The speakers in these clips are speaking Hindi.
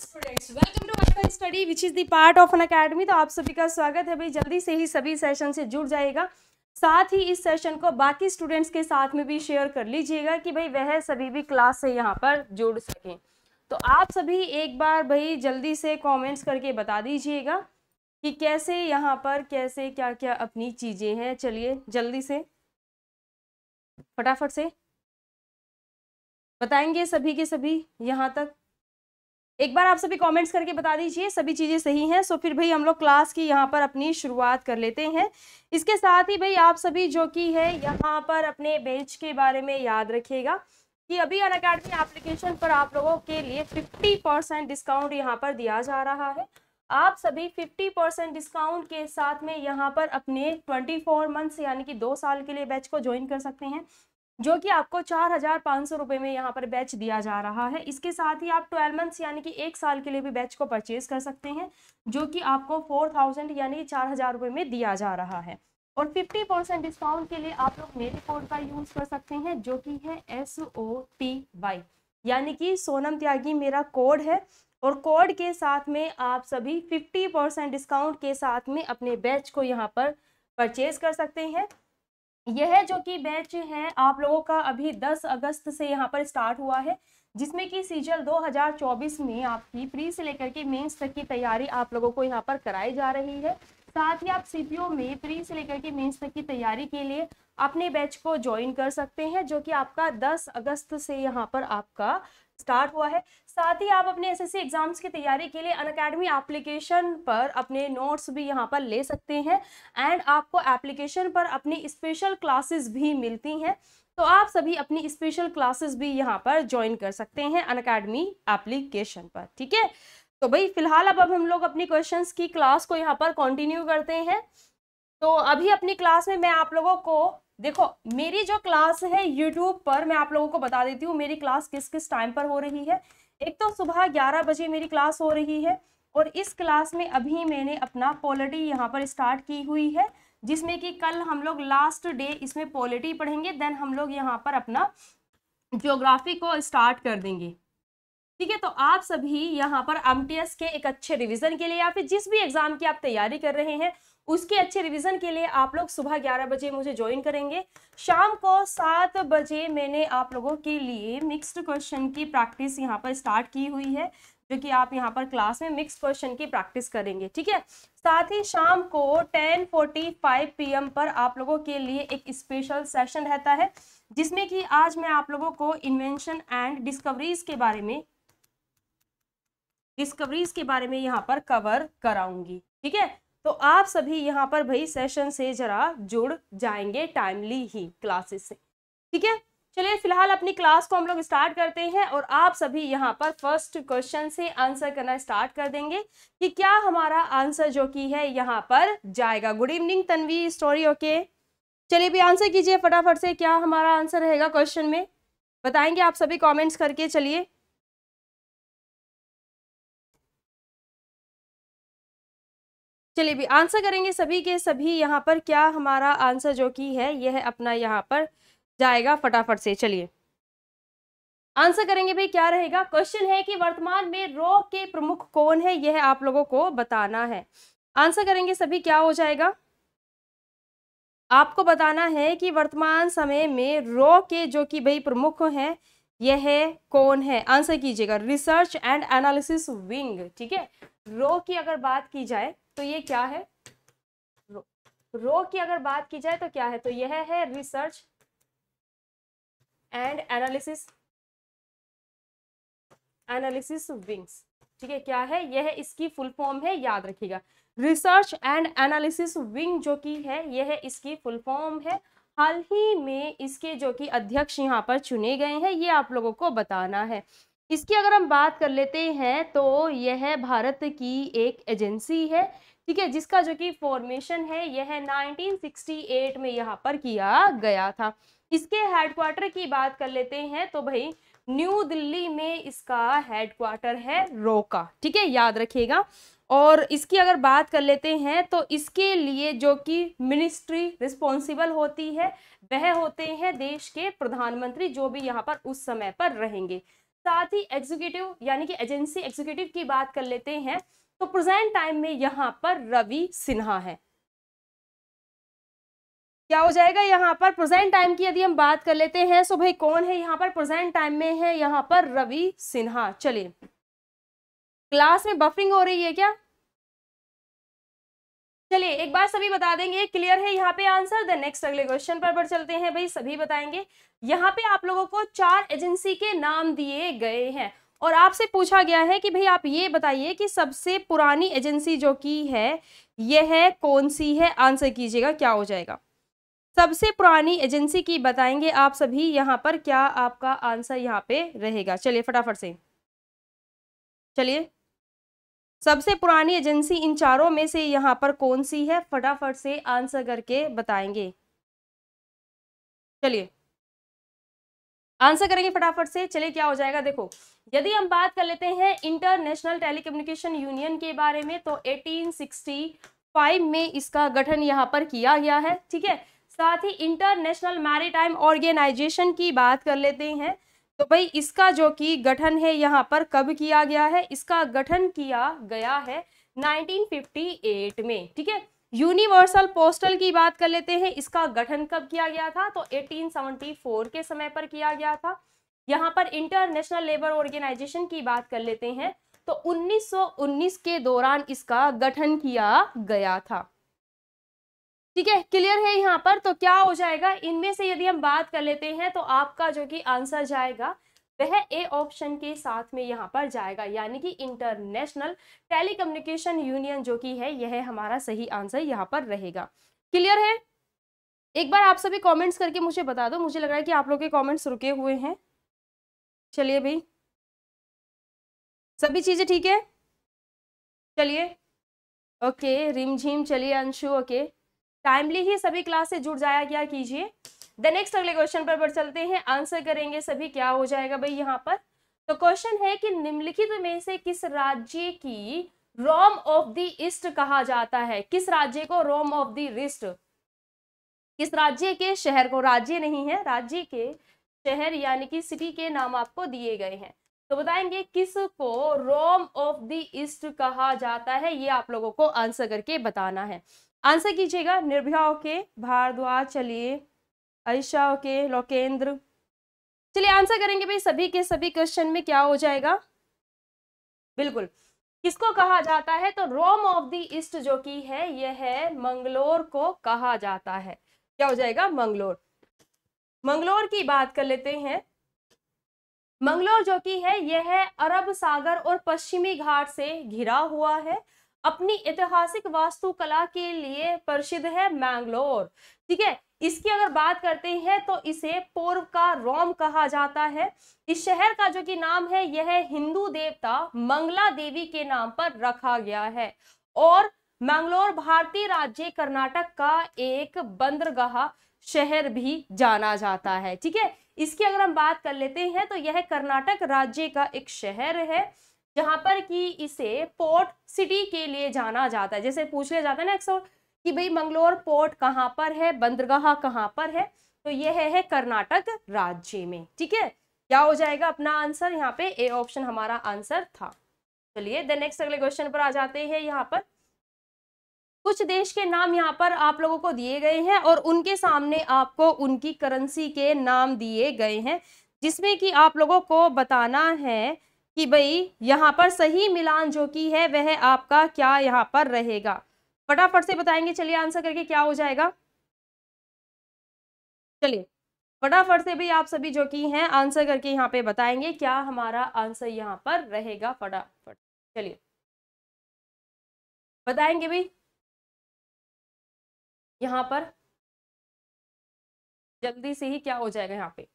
Study which is the part of an academy तो आप सभी का स्वागत है भाई जल्दी से ही सभी सेशन से जुड़ जाएगा साथ ही इस सेशन को बाकी स्टूडेंट्स के साथ में भी शेयर कर लीजिएगा कि भाई वह सभी भी क्लास से यहाँ पर जुड़ सकें तो आप सभी एक बार भाई जल्दी से कमेंट्स करके बता दीजिएगा कि कैसे यहाँ पर कैसे क्या क्या अपनी चीज़ें हैं चलिए जल्दी से फटाफट से बताएंगे सभी के सभी यहाँ तक एक बार आप सभी कमेंट्स करके बता दीजिए सभी चीज़ें सही हैं सो फिर भाई हम लोग क्लास की यहाँ पर अपनी शुरुआत कर लेते हैं इसके साथ ही भाई आप सभी जो कि है यहाँ पर अपने बेंच के बारे में याद रखिएगा कि अभी अन अकेडमी एप्लीकेशन पर आप लोगों के लिए फिफ्टी परसेंट डिस्काउंट यहाँ पर दिया जा रहा है आप सभी फिफ्टी परसेंट डिस्काउंट के साथ में यहाँ पर अपने फोर मंथ्स यानी कि दो साल के लिए बैच को ज्वाइन कर सकते हैं जो कि आपको चार हजार पाँच सौ रुपये में यहाँ पर बैच दिया जा रहा है इसके साथ ही आप ट्वेल्व मंथ्स यानी कि एक साल के लिए भी बैच को परचेज कर सकते हैं जो कि आपको फोर थाउजेंड यानी कि चार हजार रुपये में दिया जा रहा है और फिफ्टी परसेंट डिस्काउंट के लिए आप लोग मेरे कोड का यूज़ कर सकते हैं जो कि है एस ओ टी वाई यानी कि सोनम त्यागी मेरा कोड है और कोड के साथ में आप सभी फिफ्टी परसेंट डिस्काउंट के साथ में अपने बैच को यहाँ पर परचेज कर सकते हैं यह जो कि बैच है आप लोगों का अभी 10 अगस्त से यहाँ पर स्टार्ट हुआ है जिसमें कि सीजल 2024 में आपकी प्री से लेकर के मेंस तक की तैयारी आप लोगों को यहाँ पर कराई जा रही है साथ ही आप सीपीओ में प्री से लेकर के मेंस तक की तैयारी के लिए अपने बैच को ज्वाइन कर सकते हैं जो कि आपका 10 अगस्त से यहाँ पर आपका स्टार्ट हुआ है साथ ही आप अपने एसएससी एग्जाम्स की तैयारी के लिए अनकेडमी एप्लीकेशन पर अपने नोट्स भी यहाँ पर ले सकते हैं एंड आपको एप्लीकेशन पर अपनी स्पेशल क्लासेस भी मिलती हैं तो आप सभी अपनी स्पेशल क्लासेस भी यहाँ पर ज्वाइन कर सकते हैं अनकेडमी एप्लीकेशन पर ठीक है तो भाई फिलहाल अब अब हम लोग अपनी क्वेश्चंस की क्लास को यहाँ पर कंटिन्यू करते हैं तो अभी अपनी क्लास में मैं आप लोगों को देखो मेरी जो क्लास है यूट्यूब पर मैं आप लोगों को बता देती हूँ मेरी क्लास किस किस टाइम पर हो रही है एक तो सुबह ग्यारह बजे मेरी क्लास हो रही है और इस क्लास में अभी मैंने अपना पॉलिटी यहाँ पर स्टार्ट की हुई है जिसमें कि कल हम लोग लास्ट डे इसमें पॉलिटी पढ़ेंगे देन हम लोग यहाँ पर अपना ज्योग्राफी को स्टार्ट कर देंगे ठीक है तो आप सभी यहाँ पर एम के एक अच्छे रिविज़न के लिए या फिर जिस भी एग्जाम की आप तैयारी कर रहे हैं उसके अच्छे रिवीजन के लिए आप लोग सुबह 11 बजे मुझे ज्वाइन करेंगे शाम को सात बजे मैंने आप लोगों के लिए मिक्स्ड क्वेश्चन की प्रैक्टिस यहाँ पर स्टार्ट की हुई है जो कि आप यहाँ पर क्लास में मिक्स क्वेश्चन की प्रैक्टिस करेंगे ठीक है साथ ही शाम को 10:45 पीएम पर आप लोगों के लिए एक स्पेशल सेशन रहता है जिसमें कि आज मैं आप लोगों को इन्वेंशन एंड डिस्कवरीज के बारे में डिस्कवरीज के बारे में यहाँ पर कवर कराऊंगी ठीक है तो आप सभी यहाँ पर भाई सेशन से जरा जुड़ जाएंगे टाइमली ही क्लासेस से ठीक है चलिए फिलहाल अपनी क्लास को हम लोग स्टार्ट करते हैं और आप सभी यहाँ पर फर्स्ट क्वेश्चन से आंसर करना स्टार्ट कर देंगे कि क्या हमारा आंसर जो कि है यहाँ पर जाएगा good evening Tanvi story okay चलिए भी आंसर कीजिए फटाफट से क्या हमारा आंसर रहेगा क्वेश्चन में बताएंगे आप सभी कमेंट्स करके चलिए चलिए भी आंसर करेंगे सभी के सभी यहाँ पर क्या हमारा आंसर जो की है यह अपना यहाँ पर जाएगा फटाफट से चलिए आंसर करेंगे भाई क्या रहेगा क्वेश्चन है कि वर्तमान में रो के प्रमुख कौन है यह आप लोगों को बताना है आंसर करेंगे सभी क्या हो जाएगा आपको बताना है कि वर्तमान समय में रो के जो कि भाई प्रमुख हैं यह कौन है आंसर कीजिएगा रिसर्च एंड एनालिसिस विंग ठीक है रो की अगर बात की जाए तो ये क्या है रो रो की अगर बात की जाए तो क्या है तो यह है research and analysis analysis wings ठीक है क्या है यह इसकी फुल फॉर्म है याद रखिएगा रिसर्च एंड एनालिसिस विंग जो कि है यह इसकी फुल फॉर्म है हाल ही में इसके जो कि अध्यक्ष यहाँ पर चुने गए हैं ये आप लोगों को बताना है इसकी अगर हम बात कर लेते हैं तो यह है भारत की एक एजेंसी है ठीक है जिसका जो कि फॉर्मेशन है यह 1968 में यहाँ पर किया गया था इसके हेडक्वार्टर की बात कर लेते हैं तो भाई न्यू दिल्ली में इसका हेडक्वार्टर है रोका ठीक है याद रखिएगा और इसकी अगर बात कर लेते हैं तो इसके लिए जो कि मिनिस्ट्री रिस्पॉन्सिबल होती है वह होते हैं देश के प्रधानमंत्री जो भी यहाँ पर उस समय पर रहेंगे साथ ही एग्जीक्यूटिव यानी कि एजेंसी एग्जीक्यूटिव की बात कर लेते हैं तो प्रेजेंट टाइम में यहाँ पर रवि सिन्हा है क्या हो जाएगा यहाँ पर प्रेजेंट टाइम की यदि हम बात कर लेते हैं सो तो भाई कौन है यहाँ पर प्रेजेंट टाइम में है यहाँ पर रवि सिन्हा चलिए क्लास में बफरिंग हो रही है क्या चलिए एक बार सभी बता देंगे क्लियर है यहाँ पे आंसर द नेक्स्ट अगले क्वेश्चन पर बढ़ चलते हैं भाई सभी बताएंगे यहाँ पे आप लोगों को चार एजेंसी के नाम दिए गए हैं और आपसे पूछा गया है कि भाई आप ये बताइए कि सबसे पुरानी एजेंसी जो की है यह है कौन सी है आंसर कीजिएगा क्या हो जाएगा सबसे पुरानी एजेंसी की बताएंगे आप सभी यहाँ पर क्या आपका आंसर यहाँ पे रहेगा चलिए फटाफट से चलिए सबसे पुरानी एजेंसी इन चारों में से यहाँ पर कौन सी है फटाफट से आंसर करके बताएंगे चलिए आंसर करेंगे फटाफट से चलिए क्या हो जाएगा देखो यदि हम बात कर लेते हैं इंटरनेशनल टेलीकम्युनिकेशन यूनियन के बारे में तो 1865 में इसका गठन यहाँ पर किया गया है ठीक है साथ ही इंटरनेशनल मैरिटाइम ऑर्गेनाइजेशन की बात कर लेते हैं तो भाई इसका जो कि गठन है यहाँ पर कब किया गया है इसका गठन किया गया है 1958 में ठीक है यूनिवर्सल पोस्टल की बात कर लेते हैं इसका गठन कब किया गया था तो 1874 के समय पर किया गया था यहाँ पर इंटरनेशनल लेबर ऑर्गेनाइजेशन की बात कर लेते हैं तो 1919 के दौरान इसका गठन किया गया था ठीक है क्लियर है यहाँ पर तो क्या हो जाएगा इनमें से यदि हम बात कर लेते हैं तो आपका जो कि आंसर जाएगा वह ए ऑप्शन के साथ में यहाँ पर जाएगा यानी कि इंटरनेशनल टेलीकम्युनिकेशन यूनियन जो कि है यह हमारा सही आंसर यहाँ पर रहेगा क्लियर है एक बार आप सभी कमेंट्स करके मुझे बता दो मुझे लग रहा है कि आप लोग के कमेंट्स रुके हुए हैं चलिए भाई सभी चीज़ें ठीक है चलिए ओके रिमझिम चलिए अंशु ओके टाइमली ही सभी क्लास से जुड़ जाया क्या कीजिए द नेक्स्ट अगले क्वेश्चन पर बढ़ चलते हैं आंसर करेंगे सभी क्या हो जाएगा भाई यहाँ पर तो क्वेश्चन है कि निम्नलिखित तो में से किस राज्य की रोम ऑफ द ईस्ट कहा जाता है किस राज्य को रोम ऑफ द रिस्ट किस राज्य के शहर को राज्य नहीं है राज्य के शहर यानी कि सिटी के नाम आपको दिए गए हैं तो बताएंगे किस को रोम ऑफ द ईस्ट कहा जाता है ये आप लोगों को आंसर करके बताना है आंसर कीजिएगा निर्भया ओके भारद्वाज चलिए आयशा ओके लोकेंद्र चलिए आंसर करेंगे भाई सभी के सभी क्वेश्चन में क्या हो जाएगा बिल्कुल किसको कहा जाता है तो रोम ऑफ द ईस्ट जो की है यह है मंगलोर को कहा जाता है क्या हो जाएगा मंगलोर मंगलोर की बात कर लेते हैं मंगलोर जो की है यह है अरब सागर और पश्चिमी घाट से घिरा हुआ है अपनी ऐतिहासिक वास्तुकला के लिए प्रसिद्ध है मैंगलोर ठीक है इसकी अगर बात करते हैं तो इसे पूर्व का रोम कहा जाता है इस शहर का जो कि नाम है यह हिंदू देवता मंगला देवी के नाम पर रखा गया है और मैंगलोर भारतीय राज्य कर्नाटक का एक बंदरगाह शहर भी जाना जाता है ठीक है इसकी अगर हम बात कर लेते हैं तो यह कर्नाटक राज्य का एक शहर है जहाँ पर कि इसे पोर्ट सिटी के लिए जाना जाता है जैसे पूछ लिया जाता है ना अक्सर कि भाई मंगलोर पोर्ट कहाँ पर है बंदरगाह कहाँ पर है तो ये है, है कर्नाटक राज्य में ठीक है क्या हो जाएगा अपना आंसर यहाँ पे ए ऑप्शन हमारा आंसर था चलिए देन नेक्स्ट अगले क्वेश्चन पर आ जाते हैं यहाँ पर कुछ देश के नाम यहाँ पर आप लोगों को दिए गए हैं और उनके सामने आपको उनकी करेंसी के नाम दिए गए हैं जिसमें कि आप लोगों को बताना है कि भाई यहाँ पर सही मिलान जो की है वह आपका क्या यहाँ पर रहेगा फटाफट से बताएंगे चलिए आंसर करके क्या हो जाएगा चलिए फटाफट से भी आप सभी जो की हैं आंसर करके यहाँ पे बताएंगे क्या हमारा आंसर यहाँ पर रहेगा फटाफट चलिए बताएंगे भी यहाँ पर जल्दी से ही क्या हो जाएगा यहाँ पे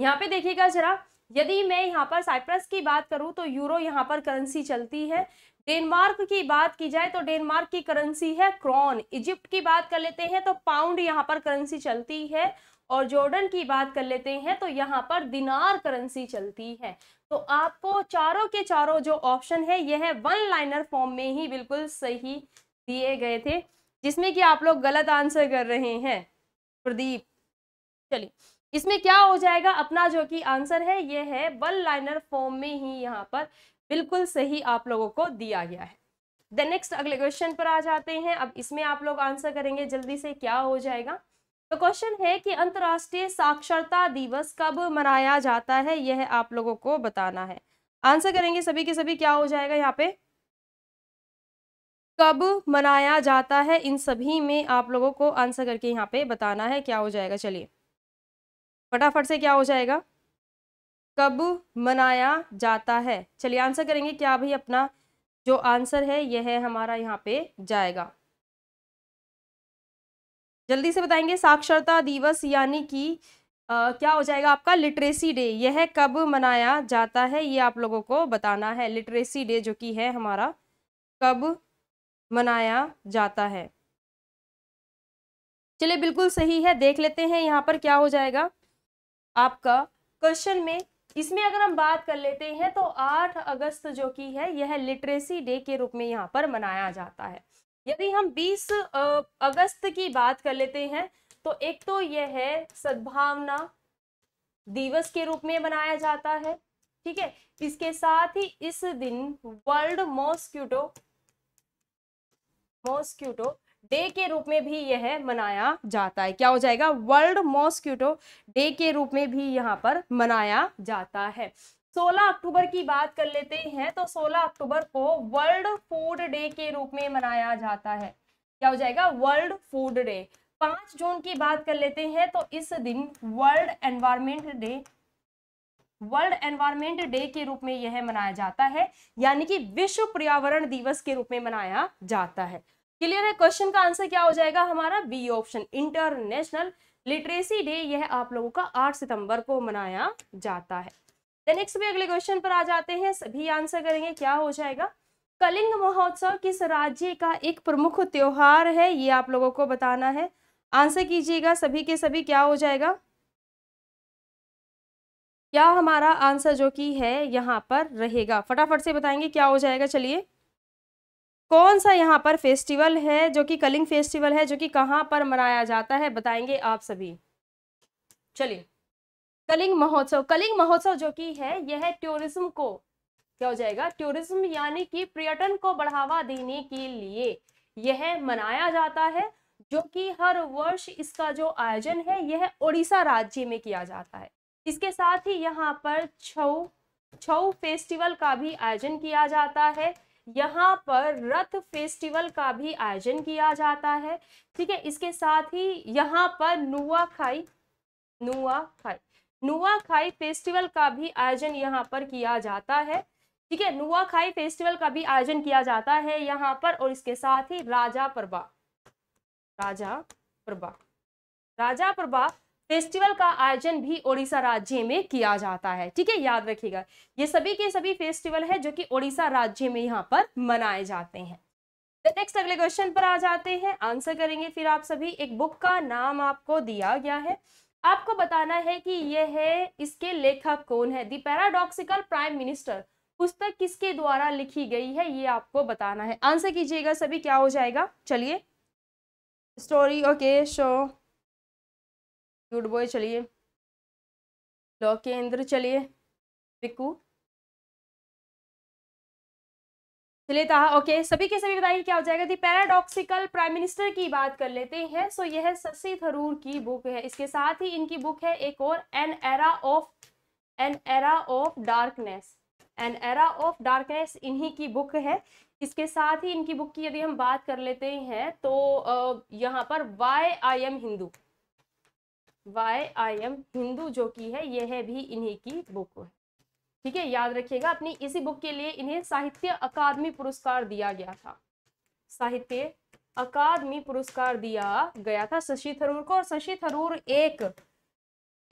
यहाँ पे देखिएगा जरा यदि मैं यहाँ पर साइप्रस की बात करूँ तो यूरो यहाँ पर करेंसी चलती है डेनमार्क की बात की जाए तो डेनमार्क की करेंसी है क्रॉन इजिप्ट की बात कर लेते हैं तो पाउंड यहाँ पर करेंसी चलती है और जॉर्डन की बात कर लेते हैं तो यहाँ पर दिनार करेंसी चलती है तो आपको चारों के चारों जो ऑप्शन है यह वन लाइनर फॉर्म में ही बिल्कुल सही दिए गए थे जिसमें कि आप लोग गलत आंसर कर रहे हैं प्रदीप चलिए इसमें क्या हो जाएगा अपना जो कि आंसर है ये है वन लाइनर फॉर्म में ही यहाँ पर बिल्कुल सही आप लोगों को दिया गया है द नेक्स्ट अगले क्वेश्चन पर आ जाते हैं अब इसमें आप लोग आंसर करेंगे जल्दी से क्या हो जाएगा तो क्वेश्चन है कि अंतर्राष्ट्रीय साक्षरता दिवस कब मनाया जाता है यह आप लोगों को बताना है आंसर करेंगे सभी के सभी क्या हो जाएगा यहाँ पे कब मनाया जाता है इन सभी में आप लोगों को आंसर करके यहाँ पे बताना है क्या हो जाएगा चलिए फटाफट से क्या हो जाएगा कब मनाया जाता है चलिए आंसर करेंगे क्या भाई अपना जो आंसर है यह है हमारा यहाँ पे जाएगा जल्दी से बताएंगे साक्षरता दिवस यानी कि क्या हो जाएगा आपका लिटरेसी डे यह कब मनाया जाता है ये आप लोगों को बताना है लिटरेसी डे जो कि है हमारा कब मनाया जाता है चलिए बिल्कुल सही है देख लेते हैं यहाँ पर क्या हो जाएगा आपका क्वेश्चन में इसमें अगर हम बात कर लेते हैं तो 8 अगस्त जो की है यह लिटरेसी डे के रूप में यहाँ पर मनाया जाता है यदि हम 20 अगस्त की बात कर लेते हैं तो एक तो यह है सद्भावना दिवस के रूप में मनाया जाता है ठीक है इसके साथ ही इस दिन वर्ल्ड मॉस्क्यूटो मॉस्क्यूटो डे के रूप में भी यह मनाया जाता है क्या हो जाएगा वर्ल्ड मॉस्क्यूटो डे के रूप में भी यहाँ पर मनाया जाता है 16 अक्टूबर की बात कर लेते हैं तो 16 अक्टूबर को वर्ल्ड फूड डे के रूप में मनाया जाता है क्या हो जाएगा वर्ल्ड फूड डे पांच जून की बात कर लेते हैं तो इस दिन world environment day world environment day के रूप में यह मनाया जाता है यानी कि विश्व पर्यावरण दिवस के रूप में मनाया जाता है क्लियर है क्वेश्चन का आंसर क्या हो जाएगा हमारा B option international literacy day यह आप लोगों का 8 सितंबर को मनाया जाता है नेक्स्ट भी अगले क्वेश्चन पर आ जाते हैं सभी आंसर करेंगे क्या हो जाएगा कलिंग महोत्सव किस राज्य का एक प्रमुख त्योहार है ये आप लोगों को बताना है आंसर कीजिएगा सभी के सभी क्या हो जाएगा क्या हमारा आंसर जो कि है यहाँ पर रहेगा फटाफट से बताएंगे क्या हो जाएगा चलिए कौन सा यहाँ पर फेस्टिवल है जो कि कलिंग फेस्टिवल है जो कि कहाँ पर मनाया जाता है बताएंगे आप सभी चलिए कलिंग महोत्सव कलिंग महोत्सव जो कि है यह टूरिज्म को क्या हो जाएगा टूरिज्म यानी कि पर्यटन को बढ़ावा देने के लिए यह मनाया जाता है जो कि हर वर्ष इसका जो आयोजन है यह उड़ीसा राज्य में किया जाता है इसके साथ ही यहाँ पर छऊ छऊ फेस्टिवल का भी आयोजन किया जाता है यहाँ पर रथ फेस्टिवल का भी आयोजन किया जाता है ठीक है इसके साथ ही यहाँ पर नुआखाई नुआखाई नुआखाई फेस्टिवल का भी आयोजन यहाँ पर किया जाता है ठीक है नुआखाई फेस्टिवल का भी आयोजन किया जाता है यहाँ पर और इसके साथ ही राजा प्रभा राजा प्रभा राजा प्रभा फेस्टिवल का आयोजन भी ओडिशा राज्य में किया जाता है ठीक है याद रखिएगा ये सभी के सभी फेस्टिवल है जो कि ओडिशा राज्य में यहाँ पर मनाए जाते हैं नेक्स्ट तो अगले क्वेश्चन पर आ जाते हैं आंसर करेंगे फिर आप सभी एक बुक का नाम आपको दिया गया है आपको बताना है कि यह है इसके लेखक कौन है दी पैराडॉक्सिकल प्राइम मिनिस्टर पुस्तक किसके द्वारा लिखी गई है ये आपको बताना है आंसर कीजिएगा सभी क्या हो जाएगा चलिए story okay show cute boy चलिए लोकेंद्र चलिए विकू चलिए था ओके सभी के सभी बताइए क्या हो जाएगा दी पैराडॉक्सिकल प्राइम मिनिस्टर की बात कर लेते हैं सो यह है शशि थरूर की बुक है इसके साथ ही इनकी बुक है एक और an era of an era of darkness an era of darkness इन्हीं की बुक है इसके साथ ही इनकी बुक की यदि हम बात कर लेते हैं तो यहाँ पर why I am Hindu why I am Hindu जो की है यह है भी इन्हीं की बुक ठीक है याद रखिएगा अपनी इसी बुक के लिए इन्हें साहित्य अकादमी पुरस्कार दिया गया था साहित्य अकादमी पुरस्कार दिया गया था शशि थरूर को और शशि थरूर एक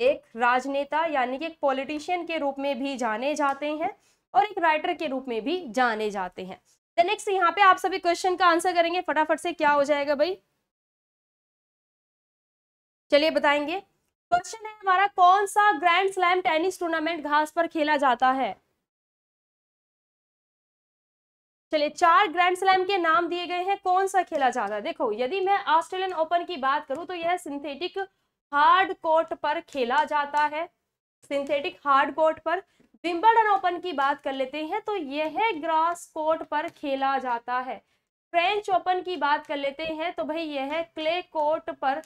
एक राजनेता यानी कि एक पॉलिटिशियन के रूप में भी जाने जाते हैं और एक राइटर के रूप में भी जाने जाते हैं नेक्स्ट यहाँ पे आप सभी क्वेश्चन का आंसर करेंगे फटाफट से क्या हो जाएगा भाई चलिए बताएंगे क्वेश्चन है हमारा कौन सा ग्रैंड स्लैम टेनिस टूर्नामेंट घास पर खेला जाता है चलिए चार ग्रैंड स्लैम के नाम दिए गए हैं कौन सा खेला जाता है देखो यदि मैं ऑस्ट्रेलियन ओपन की बात करूं तो यह सिंथेटिक हार्ड कोर्ट पर खेला जाता है सिंथेटिक हार्ड कोर्ट पर विम्बलडन ओपन की बात कर लेते हैं तो यह ग्रास कोर्ट पर खेला जाता है फ्रेंच ओपन की बात कर लेते हैं तो भाई यह क्ले कोर्ट पर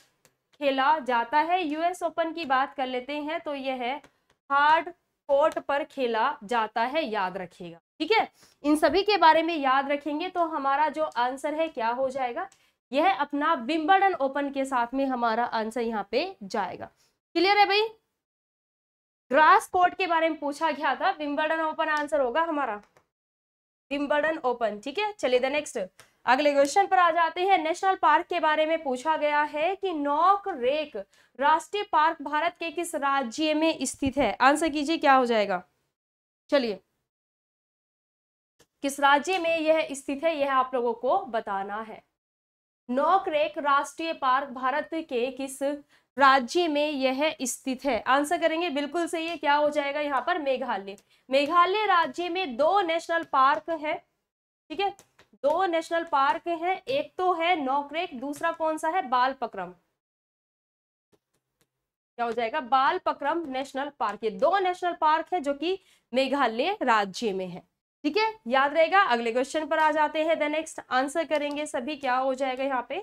खेला जाता है यूएस ओपन की बात कर लेते हैं तो यह है हार्ड कोर्ट पर खेला जाता है याद रखिएगा ठीक है इन सभी के बारे में याद रखेंगे तो हमारा जो आंसर है क्या हो जाएगा यह अपना विम्बलडन ओपन के साथ में हमारा आंसर यहाँ पे जाएगा क्लियर है भाई ग्रास कोर्ट के बारे में पूछा गया था विम्बलडन ओपन आंसर होगा हमारा विम्बलडन ओपन ठीक है चलिए द नेक्स्ट अगले क्वेश्चन पर आ जाते हैं नेशनल पार्क के बारे में पूछा गया है कि नौक रेक राष्ट्रीय पार्क भारत के किस राज्य में स्थित है आंसर कीजिए क्या हो जाएगा चलिए किस राज्य में यह स्थित है यह आप लोगों को बताना है रेक राष्ट्रीय पार्क भारत के किस राज्य में यह स्थित है आंसर करेंगे बिल्कुल सही है क्या हो जाएगा यहाँ पर मेघालय मेघालय राज्य में दो नेशनल पार्क है ठीक है दो नेशनल पार्क हैं एक तो है नौकरेक दूसरा कौन सा है बाल क्या हो जाएगा बाल नेशनल पार्क ये दो नेशनल पार्क है जो कि मेघालय राज्य में है ठीक है याद रहेगा अगले क्वेश्चन पर आ जाते हैं द नेक्स्ट आंसर करेंगे सभी क्या हो जाएगा यहाँ पे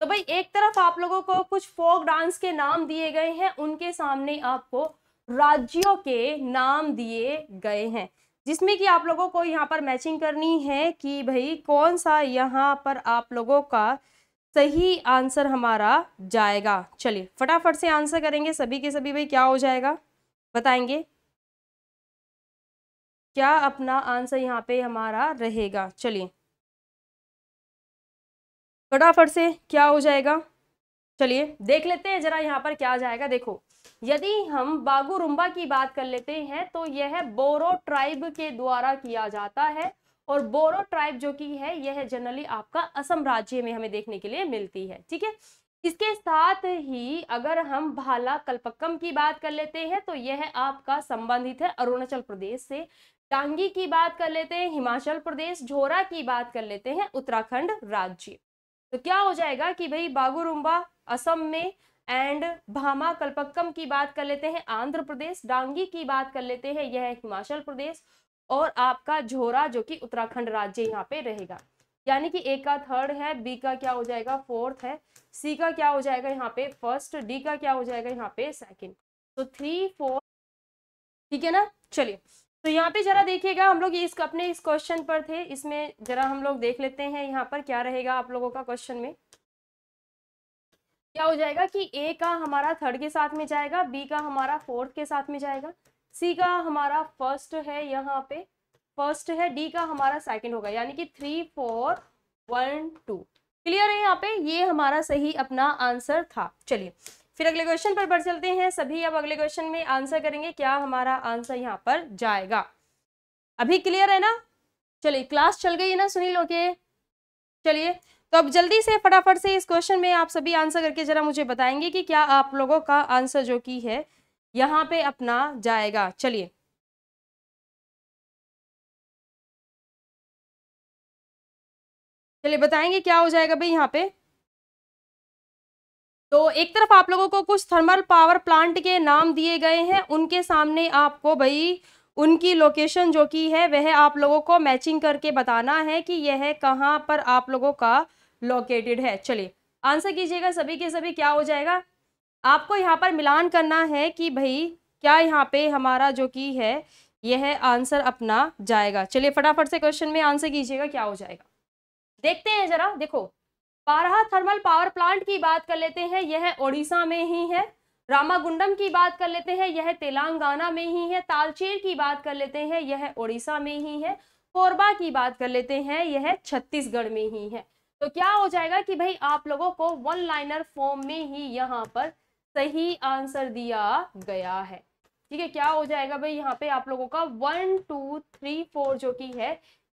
तो भाई एक तरफ आप लोगों को कुछ फोक डांस के नाम दिए गए हैं उनके सामने आपको राज्यों के नाम दिए गए हैं जिसमें कि आप लोगों को यहाँ पर मैचिंग करनी है कि भाई कौन सा यहाँ पर आप लोगों का सही आंसर हमारा जाएगा चलिए फटाफट से आंसर करेंगे सभी के सभी भाई क्या हो जाएगा बताएंगे क्या अपना आंसर यहाँ पे हमारा रहेगा चलिए फटाफट से क्या हो जाएगा चलिए देख लेते हैं जरा यहाँ पर क्या जाएगा देखो यदि हम बागुरुम्बा की बात कर लेते हैं तो यह बोरो ट्राइब के द्वारा किया जाता है और बोरो ट्राइब जो की है यह जनरली आपका असम राज्य में हमें देखने के लिए मिलती है ठीक है इसके साथ ही अगर हम भाला कल्पक्कम की बात कर लेते हैं तो यह आपका संबंधित है अरुणाचल प्रदेश से टांगी की बात कर लेते हैं हिमाचल प्रदेश झोरा की बात कर लेते हैं उत्तराखंड राज्य तो क्या हो जाएगा कि भाई बागुरुम्बा असम में एंड भामा कल्पक्कम की बात कर लेते हैं आंध्र प्रदेश डांगी की बात कर लेते हैं यह है हिमाचल प्रदेश और आपका झोरा जो कि उत्तराखंड राज्य यहाँ पे रहेगा यानी कि ए का थर्ड है बी का क्या हो जाएगा फोर्थ है सी का क्या हो जाएगा यहाँ पे फर्स्ट डी का क्या हो जाएगा यहाँ पे सेकेंड तो थ्री फोर ठीक है ना चलिए तो यहाँ पे जरा देखिएगा हम लोग इस अपने इस क्वेश्चन पर थे इसमें जरा हम लोग देख लेते हैं यहाँ पर क्या रहेगा आप लोगों का क्वेश्चन में क्या हो जाएगा कि ए का हमारा थर्ड के साथ में जाएगा बी का हमारा फोर्थ के साथ में जाएगा सी का हमारा फर्स्ट है यहाँ पे फर्स्ट है डी का हमारा सेकंड होगा यानी कि three four one two clear है यहाँ पे ये हमारा सही अपना आंसर था चलिए फिर अगले क्वेश्चन पर बढ़ चलते हैं सभी अब अगले क्वेश्चन में आंसर करेंगे क्या हमारा आंसर यहाँ पर जाएगा अभी क्लियर है ना चलिए क्लास चल गई है ना सुनील ओके चलिए तो अब जल्दी से फटाफट से इस क्वेश्चन में आप सभी आंसर करके जरा मुझे बताएंगे कि क्या आप लोगों का आंसर जो की है यहाँ पे अपना जाएगा चलिए चलिए बताएंगे क्या हो जाएगा भाई यहाँ पे तो एक तरफ आप लोगों को कुछ थर्मल पावर प्लांट के नाम दिए गए हैं उनके सामने आपको भाई उनकी लोकेशन जो की है वह आप लोगों को मैचिंग करके बताना है कि यह कहाँ पर आप लोगों का लोकेटेड है चलिए आंसर कीजिएगा सभी के सभी क्या हो जाएगा आपको यहाँ पर मिलान करना है कि भाई क्या यहाँ पे हमारा जो की है यह आंसर अपना जाएगा चलिए फटाफट से क्वेश्चन में आंसर कीजिएगा क्या हो जाएगा देखते हैं जरा देखो पारहा थर्मल पावर प्लांट की बात कर लेते हैं यह ओडिशा में ही है रामागुंडम की बात कर लेते हैं यह तेलंगाना में ही है तालचेर की बात कर लेते हैं यह ओडिशा में ही है कोरबा की बात कर लेते हैं यह छत्तीसगढ़ में ही है तो क्या हो जाएगा कि भाई आप लोगों को वन लाइनर फॉर्म में ही यहाँ पर सही आंसर दिया गया है ठीक है क्या हो जाएगा भाई यहाँ पे आप लोगों का वन टू थ्री फोर जो की है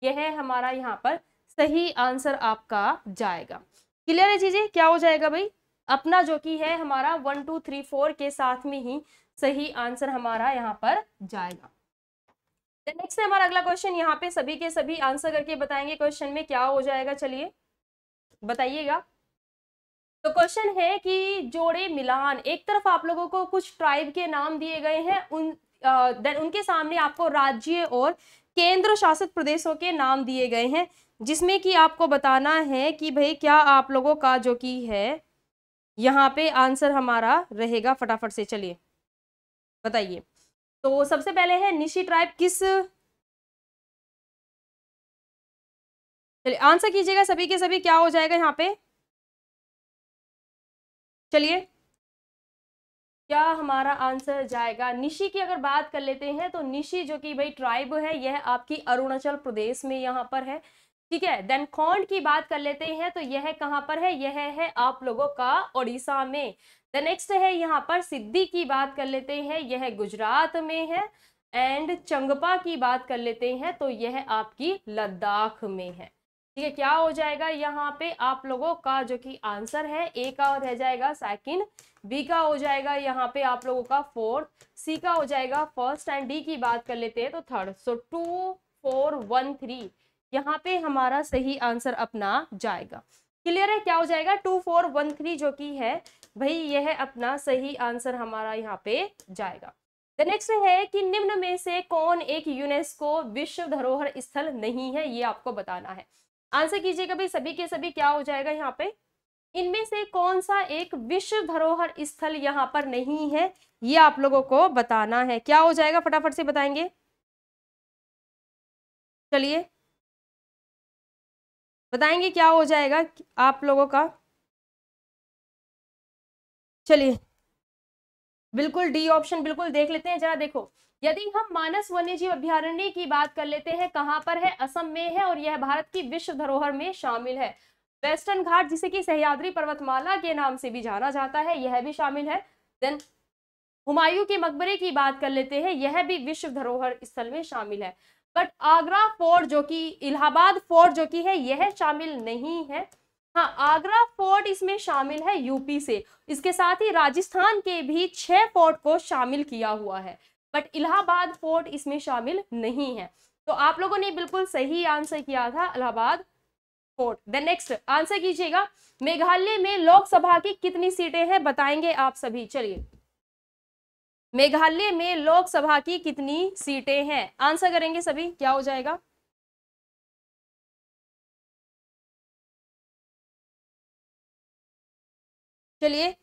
यह है हमारा यहाँ पर सही आंसर आपका जाएगा क्लियर है चीजें क्या हो जाएगा भाई अपना जो की है हमारा वन टू थ्री फोर के साथ में ही सही आंसर हमारा यहाँ पर जाएगा नेक्स्ट है हमारा अगला क्वेश्चन यहाँ पे सभी के सभी आंसर करके बताएंगे क्वेश्चन में क्या हो जाएगा चलिए बताइएगा तो क्वेश्चन है कि जोड़े मिलान एक तरफ आप लोगों को कुछ ट्राइब के नाम दिए गए हैं उन देन उनके सामने आपको राज्य और केंद्र शासित प्रदेशों के नाम दिए गए हैं जिसमें कि आपको बताना है कि भाई क्या आप लोगों का जो कि है यहाँ पे आंसर हमारा रहेगा फटाफट से चलिए बताइए तो सबसे पहले है निशी ट्राइब किस चलिए आंसर कीजिएगा सभी के सभी क्या हो जाएगा यहाँ पे चलिए क्या हमारा आंसर जाएगा निशी की अगर बात कर लेते हैं तो निशी जो कि भाई ट्राइब है यह आपकी अरुणाचल प्रदेश में यहाँ पर है ठीक है देन खौंड की बात कर लेते हैं तो यह कहाँ पर है यह है आप लोगों का ओडिशा में द नेक्स्ट है यहाँ पर सिद्धि की बात कर लेते हैं यह गुजरात में है एंड चंगपा की बात कर लेते हैं तो यह आपकी लद्दाख में है ठीक है क्या हो जाएगा यहाँ पे आप लोगों का जो कि आंसर है ए का रह जाएगा सेकंड बी का हो जाएगा यहाँ पे आप लोगों का फोर्थ सी का हो जाएगा फर्स्ट एंड डी की बात कर लेते हैं तो third so two four one three यहाँ पे हमारा सही आंसर अपना जाएगा क्लियर है क्या हो जाएगा टू फोर वन थ्री जो कि है भाई यह अपना सही आंसर हमारा यहाँ पे जाएगा नेक्स्ट है कि निम्न में से कौन एक यूनेस्को विश्व धरोहर स्थल नहीं है ये आपको बताना है आंसर कीजिएगा भाई सभी के सभी क्या हो जाएगा यहाँ पे इनमें से कौन सा एक विश्व धरोहर स्थल यहाँ पर नहीं है ये आप लोगों को बताना है क्या हो जाएगा फटाफट से बताएंगे चलिए बताएंगे क्या हो जाएगा आप लोगों का चलिए बिल्कुल डी ऑप्शन बिल्कुल देख लेते हैं जरा देखो यदि हम मानस वन्यजीव अभ्यारण्य की बात कर लेते हैं कहाँ पर है असम में है और यह भारत की विश्व धरोहर में शामिल है वेस्टर्न घाट जिसे कि सहयाद्री पर्वतमाला के नाम से भी जाना जाता है यह भी शामिल है देन हुमायूं के मकबरे की बात कर लेते हैं यह भी विश्व धरोहर स्थल में शामिल है बट आगरा फोर्ट जो कि इलाहाबाद फोर्ट जो कि है यह शामिल नहीं है हाँ आगरा फोर्ट इसमें शामिल है यूपी से इसके साथ ही राजस्थान के भी छह फोर्ट को शामिल किया हुआ है बट इलाहाबाद फोर्ट इसमें शामिल नहीं है तो आप लोगों ने बिल्कुल सही आंसर किया था Allahabad fort the next answer कीजिएगा मेघालय में लोकसभा की कितनी सीटें हैं बताएंगे आप सभी चलिए मेघालय में लोकसभा की कितनी सीटें हैं आंसर करेंगे सभी क्या हो जाएगा चलिए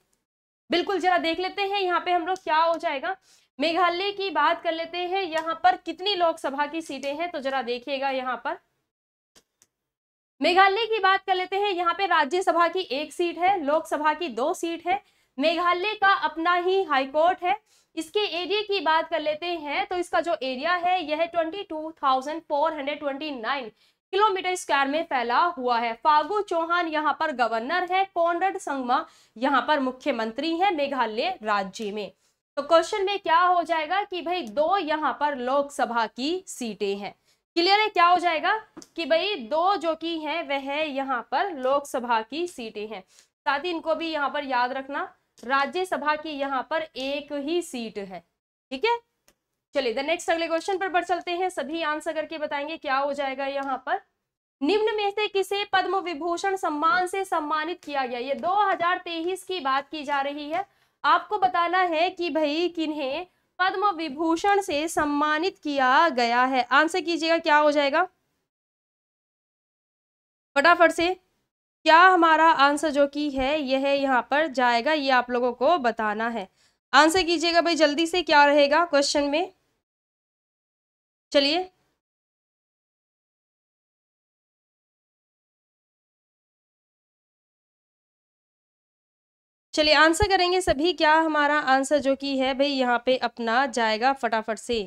बिल्कुल जरा देख लेते हैं यहाँ पे हम लोग क्या हो जाएगा मेघालय की बात कर लेते हैं यहाँ पर कितनी लोकसभा की सीटें हैं तो जरा देखिएगा यहाँ पर मेघालय की बात कर लेते हैं यहाँ पे राज्यसभा की एक सीट है लोकसभा की दो सीट है मेघालय का अपना ही हाईकोर्ट है इसके एरिया की बात कर लेते हैं तो इसका जो एरिया है यह नाइन किलोमीटर स्क्वायर में फैला हुआ है फागु चौहान यहाँ पर गवर्नर है कॉनरड संगमा यहाँ पर मुख्यमंत्री है मेघालय राज्य में तो क्वेश्चन में क्या हो जाएगा कि भाई दो यहाँ पर लोकसभा की सीटें हैं क्लियर है क्या हो जाएगा कि भाई दो जो की हैं वह है यहाँ पर लोकसभा की सीटें हैं साथ ही इनको भी यहाँ पर याद रखना राज्यसभा की यहाँ पर एक ही सीट है ठीक है चलिए द नेक्स्ट अगले क्वेश्चन पर बढ़ चलते हैं सभी आंसर करके बताएंगे क्या हो जाएगा यहाँ पर निम्न में से किसे पद्म विभूषण सम्मान से सम्मानित किया गया ये दो की बात की जा रही है आपको बताना है कि भाई किन्हें पद्म विभूषण से सम्मानित किया गया है आंसर कीजिएगा क्या हो जाएगा फटाफट से क्या हमारा आंसर जो की है यह यहाँ पर जाएगा ये आप लोगों को बताना है आंसर कीजिएगा भाई जल्दी से क्या रहेगा क्वेश्चन में चलिए चलिए आंसर करेंगे सभी क्या हमारा आंसर जो कि है भाई यहाँ पे अपना जाएगा फटाफट से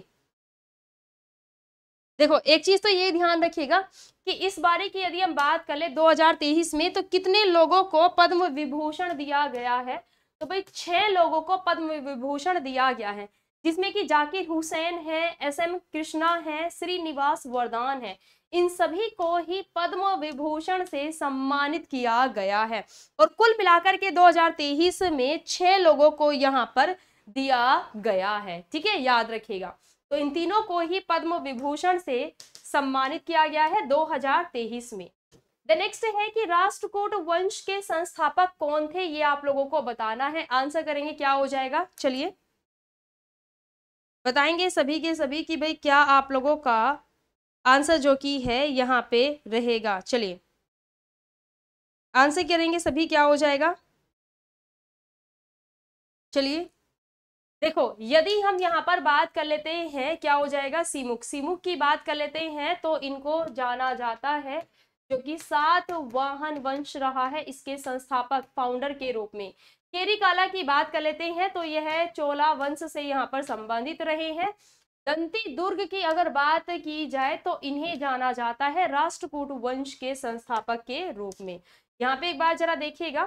देखो एक चीज तो ये ध्यान रखिएगा कि इस बारे की यदि हम बात कर ले 2023 में तो कितने लोगों को पद्म विभूषण दिया गया है तो भाई छह लोगों को पद्म विभूषण दिया गया है जिसमें कि जाकिर हुसैन है एस एम कृष्णा है श्रीनिवास वरदान है इन सभी को ही पद्म विभूषण से सम्मानित किया गया है और कुल मिलाकर के 2023 में छह लोगों को यहाँ पर दिया गया है ठीक है याद रखिएगा तो इन तीनों को ही पद्म विभूषण से सम्मानित किया गया है 2023 में द नेक्स्ट है कि राष्ट्रकूट वंश के संस्थापक कौन थे ये आप लोगों को बताना है आंसर करेंगे क्या हो जाएगा चलिए बताएंगे सभी के सभी कि भाई क्या आप लोगों का आंसर जो कि है यहाँ पे रहेगा चलिए आंसर करेंगे सभी क्या हो जाएगा चलिए देखो यदि हम यहाँ पर बात कर लेते हैं क्या हो जाएगा सीमुख सीमुख की बात कर लेते हैं तो इनको जाना जाता है जो कि सात वाहन वंश रहा है इसके संस्थापक फाउंडर के रूप में केरी काला की बात कर लेते हैं तो यह चोला वंश से यहाँ पर संबंधित रहे हैं दंती दुर्ग की अगर बात की जाए तो इन्हें जाना जाता है राष्ट्रकूट वंश के संस्थापक के रूप में यहाँ पे एक बार जरा देखिएगा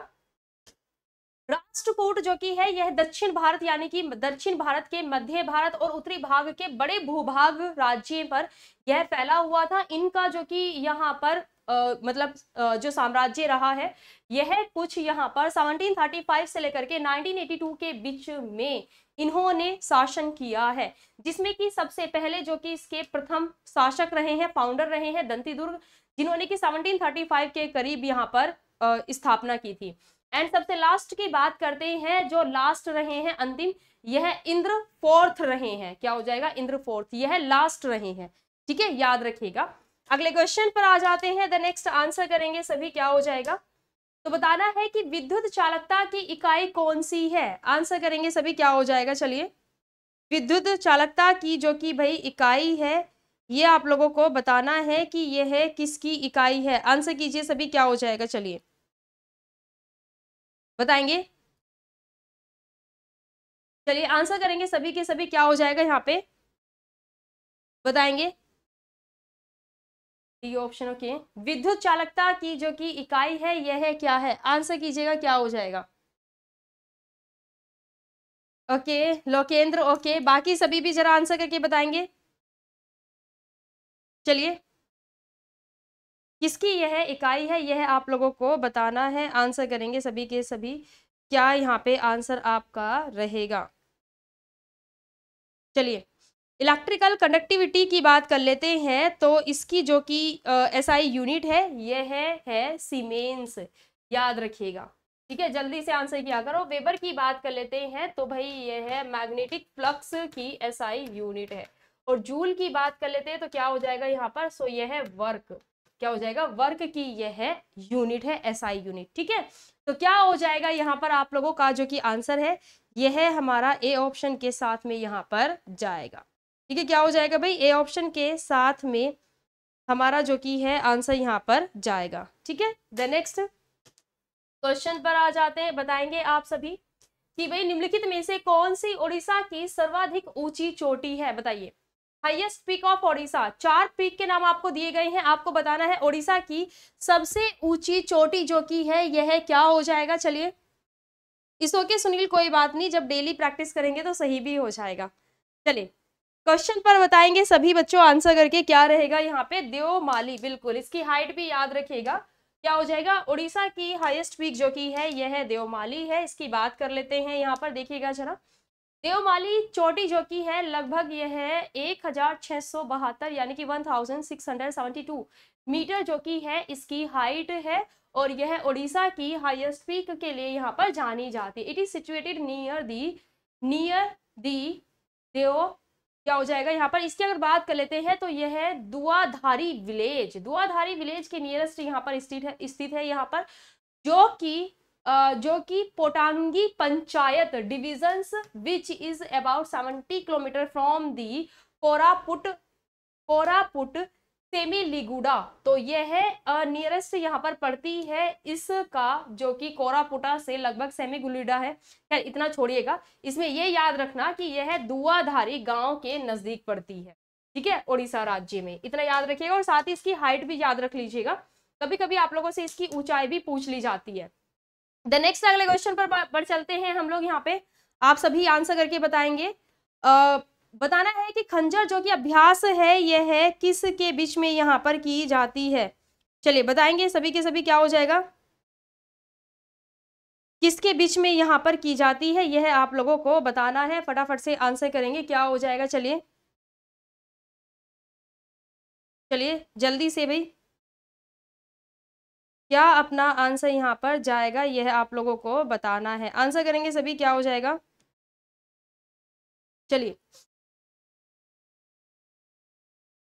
राष्ट्रकूट जो कि है यह दक्षिण भारत यानी कि दक्षिण भारत के मध्य भारत और उत्तरी भाग के बड़े भूभाग राज्य पर यह फैला हुआ था इनका जो कि यहाँ पर आ, मतलब आ, जो साम्राज्य रहा है यह कुछ यहाँ पर 1735 से लेकर के 1982 के बीच में इन्होंने शासन किया है जिसमें कि सबसे पहले जो कि इसके प्रथम शासक रहे हैं फाउंडर रहे हैं दंती दुर्ग जिन्होंने कि 1735 के करीब यहाँ पर आ, स्थापना की थी एंड सबसे लास्ट की बात करते हैं जो लास्ट रहे हैं अंतिम यह इंद्र फोर्थ रहे हैं क्या हो जाएगा इंद्र फोर्थ यह लास्ट रहे हैं ठीक है याद रखिएगा अगले क्वेश्चन पर आ जाते हैं द नेक्स्ट आंसर करेंगे सभी क्या हो जाएगा तो बताना है कि विद्युत चालकता की इकाई कौन सी है आंसर करेंगे सभी क्या हो जाएगा चलिए विद्युत चालकता की जो कि भाई इकाई है ये आप लोगों को बताना है कि ये है किसकी इकाई है आंसर कीजिए सभी क्या हो जाएगा चलिए बताएंगे चलिए आंसर करेंगे सभी के सभी क्या हो जाएगा यहाँ पे बताएंगे डी ऑप्शन ओके विद्युत चालकता की जो कि इकाई है यह है क्या है आंसर कीजिएगा क्या हो जाएगा ओके लोकेंद्र ओके बाकी सभी भी जरा आंसर करके बताएंगे चलिए किसकी यह इकाई है यह आप लोगों को बताना है आंसर करेंगे सभी के सभी क्या यहाँ पे आंसर आपका रहेगा चलिए इलेक्ट्रिकल कंडक्टिविटी की बात कर लेते हैं तो इसकी जो कि एस आई यूनिट है यह है है सीमेंस याद रखिएगा ठीक है जल्दी से आंसर किया करो वेबर की बात कर लेते हैं तो भाई ये है मैग्नेटिक फ्लक्स की एस आई यूनिट है और जूल की बात कर लेते हैं तो क्या हो जाएगा यहाँ पर सो यह है वर्क क्या हो जाएगा वर्क की यह है यूनिट है एस आई यूनिट ठीक है तो क्या हो जाएगा यहाँ पर आप लोगों का जो कि आंसर है यह हमारा ए ऑप्शन के साथ में यहाँ पर जाएगा ठीक है क्या हो जाएगा भाई ए ऑप्शन के साथ में हमारा जो कि है आंसर यहाँ पर जाएगा ठीक है द नेक्स्ट क्वेश्चन पर आ जाते हैं बताएंगे आप सभी कि भाई निम्नलिखित में से कौन सी ओडिशा की सर्वाधिक ऊंची चोटी है बताइए हाईएस्ट पीक ऑफ ओडिशा चार पीक के नाम आपको दिए गए हैं आपको बताना है ओडिशा की सबसे ऊंची चोटी जो की है यह क्या हो जाएगा चलिए इस ओके सुनील कोई बात नहीं जब डेली प्रैक्टिस करेंगे तो सही भी हो जाएगा चलिए क्वेश्चन पर बताएंगे सभी बच्चों आंसर करके क्या रहेगा यहाँ पे देवमाली बिल्कुल इसकी हाइट भी याद रखिएगा क्या हो जाएगा उड़ीसा की हाईएस्ट पीक जो की है यह है देवमाली है इसकी बात कर लेते हैं यहाँ पर देखिएगा जरा देवमाली चोटी जो की है लगभग यह है एक हजार छह सौ बहत्तर यानी कि one thousand six hundred seventy two metre जो की है इसकी हाइट है और यह उड़ीसा की हाईएस्ट पीक के लिए यहाँ पर जानी जाती है it is situated near the near the देव क्या हो जाएगा यहाँ पर इसकी अगर बात कर लेते हैं तो यह है दुआधारी विलेज दुआधारी विलेज के नियरेस्ट यहाँ पर स्थित है स्थित है यहाँ पर जो कि जो कि Pottangi panchayat divisions which is about seventy kilometre from the Koraput Koraput Semiliguda तो यह है नियरेस्ट यहाँ पर पड़ती है इसका जो कि कोरापुटा से लगभग सेमी गुलिडा है खैर इतना छोड़िएगा इसमें यह याद रखना कि यह दुआधारी गांव के नजदीक पड़ती है ठीक है ओडिशा राज्य में इतना याद रखिएगा और साथ ही इसकी हाइट भी याद रख लीजिएगा कभी कभी आप लोगों से इसकी ऊंचाई भी पूछ ली जाती है द नेक्स्ट अगले क्वेश्चन पर बढ़ चलते हैं हम लोग यहाँ पे आप सभी आंसर करके बताएंगे अः बताना है कि खंजर जो कि अभ्यास है यह है किस के बीच में यहाँ पर की जाती है चलिए बताएंगे सभी के सभी क्या हो जाएगा किसके बीच में यहाँ पर की जाती है यह आप लोगों को बताना है फटाफट से आंसर करेंगे क्या हो जाएगा चलिए चलिए जल्दी से भाई क्या अपना आंसर यहाँ पर जाएगा यह आप लोगों को बताना है आंसर करेंगे सभी क्या हो जाएगा चलिए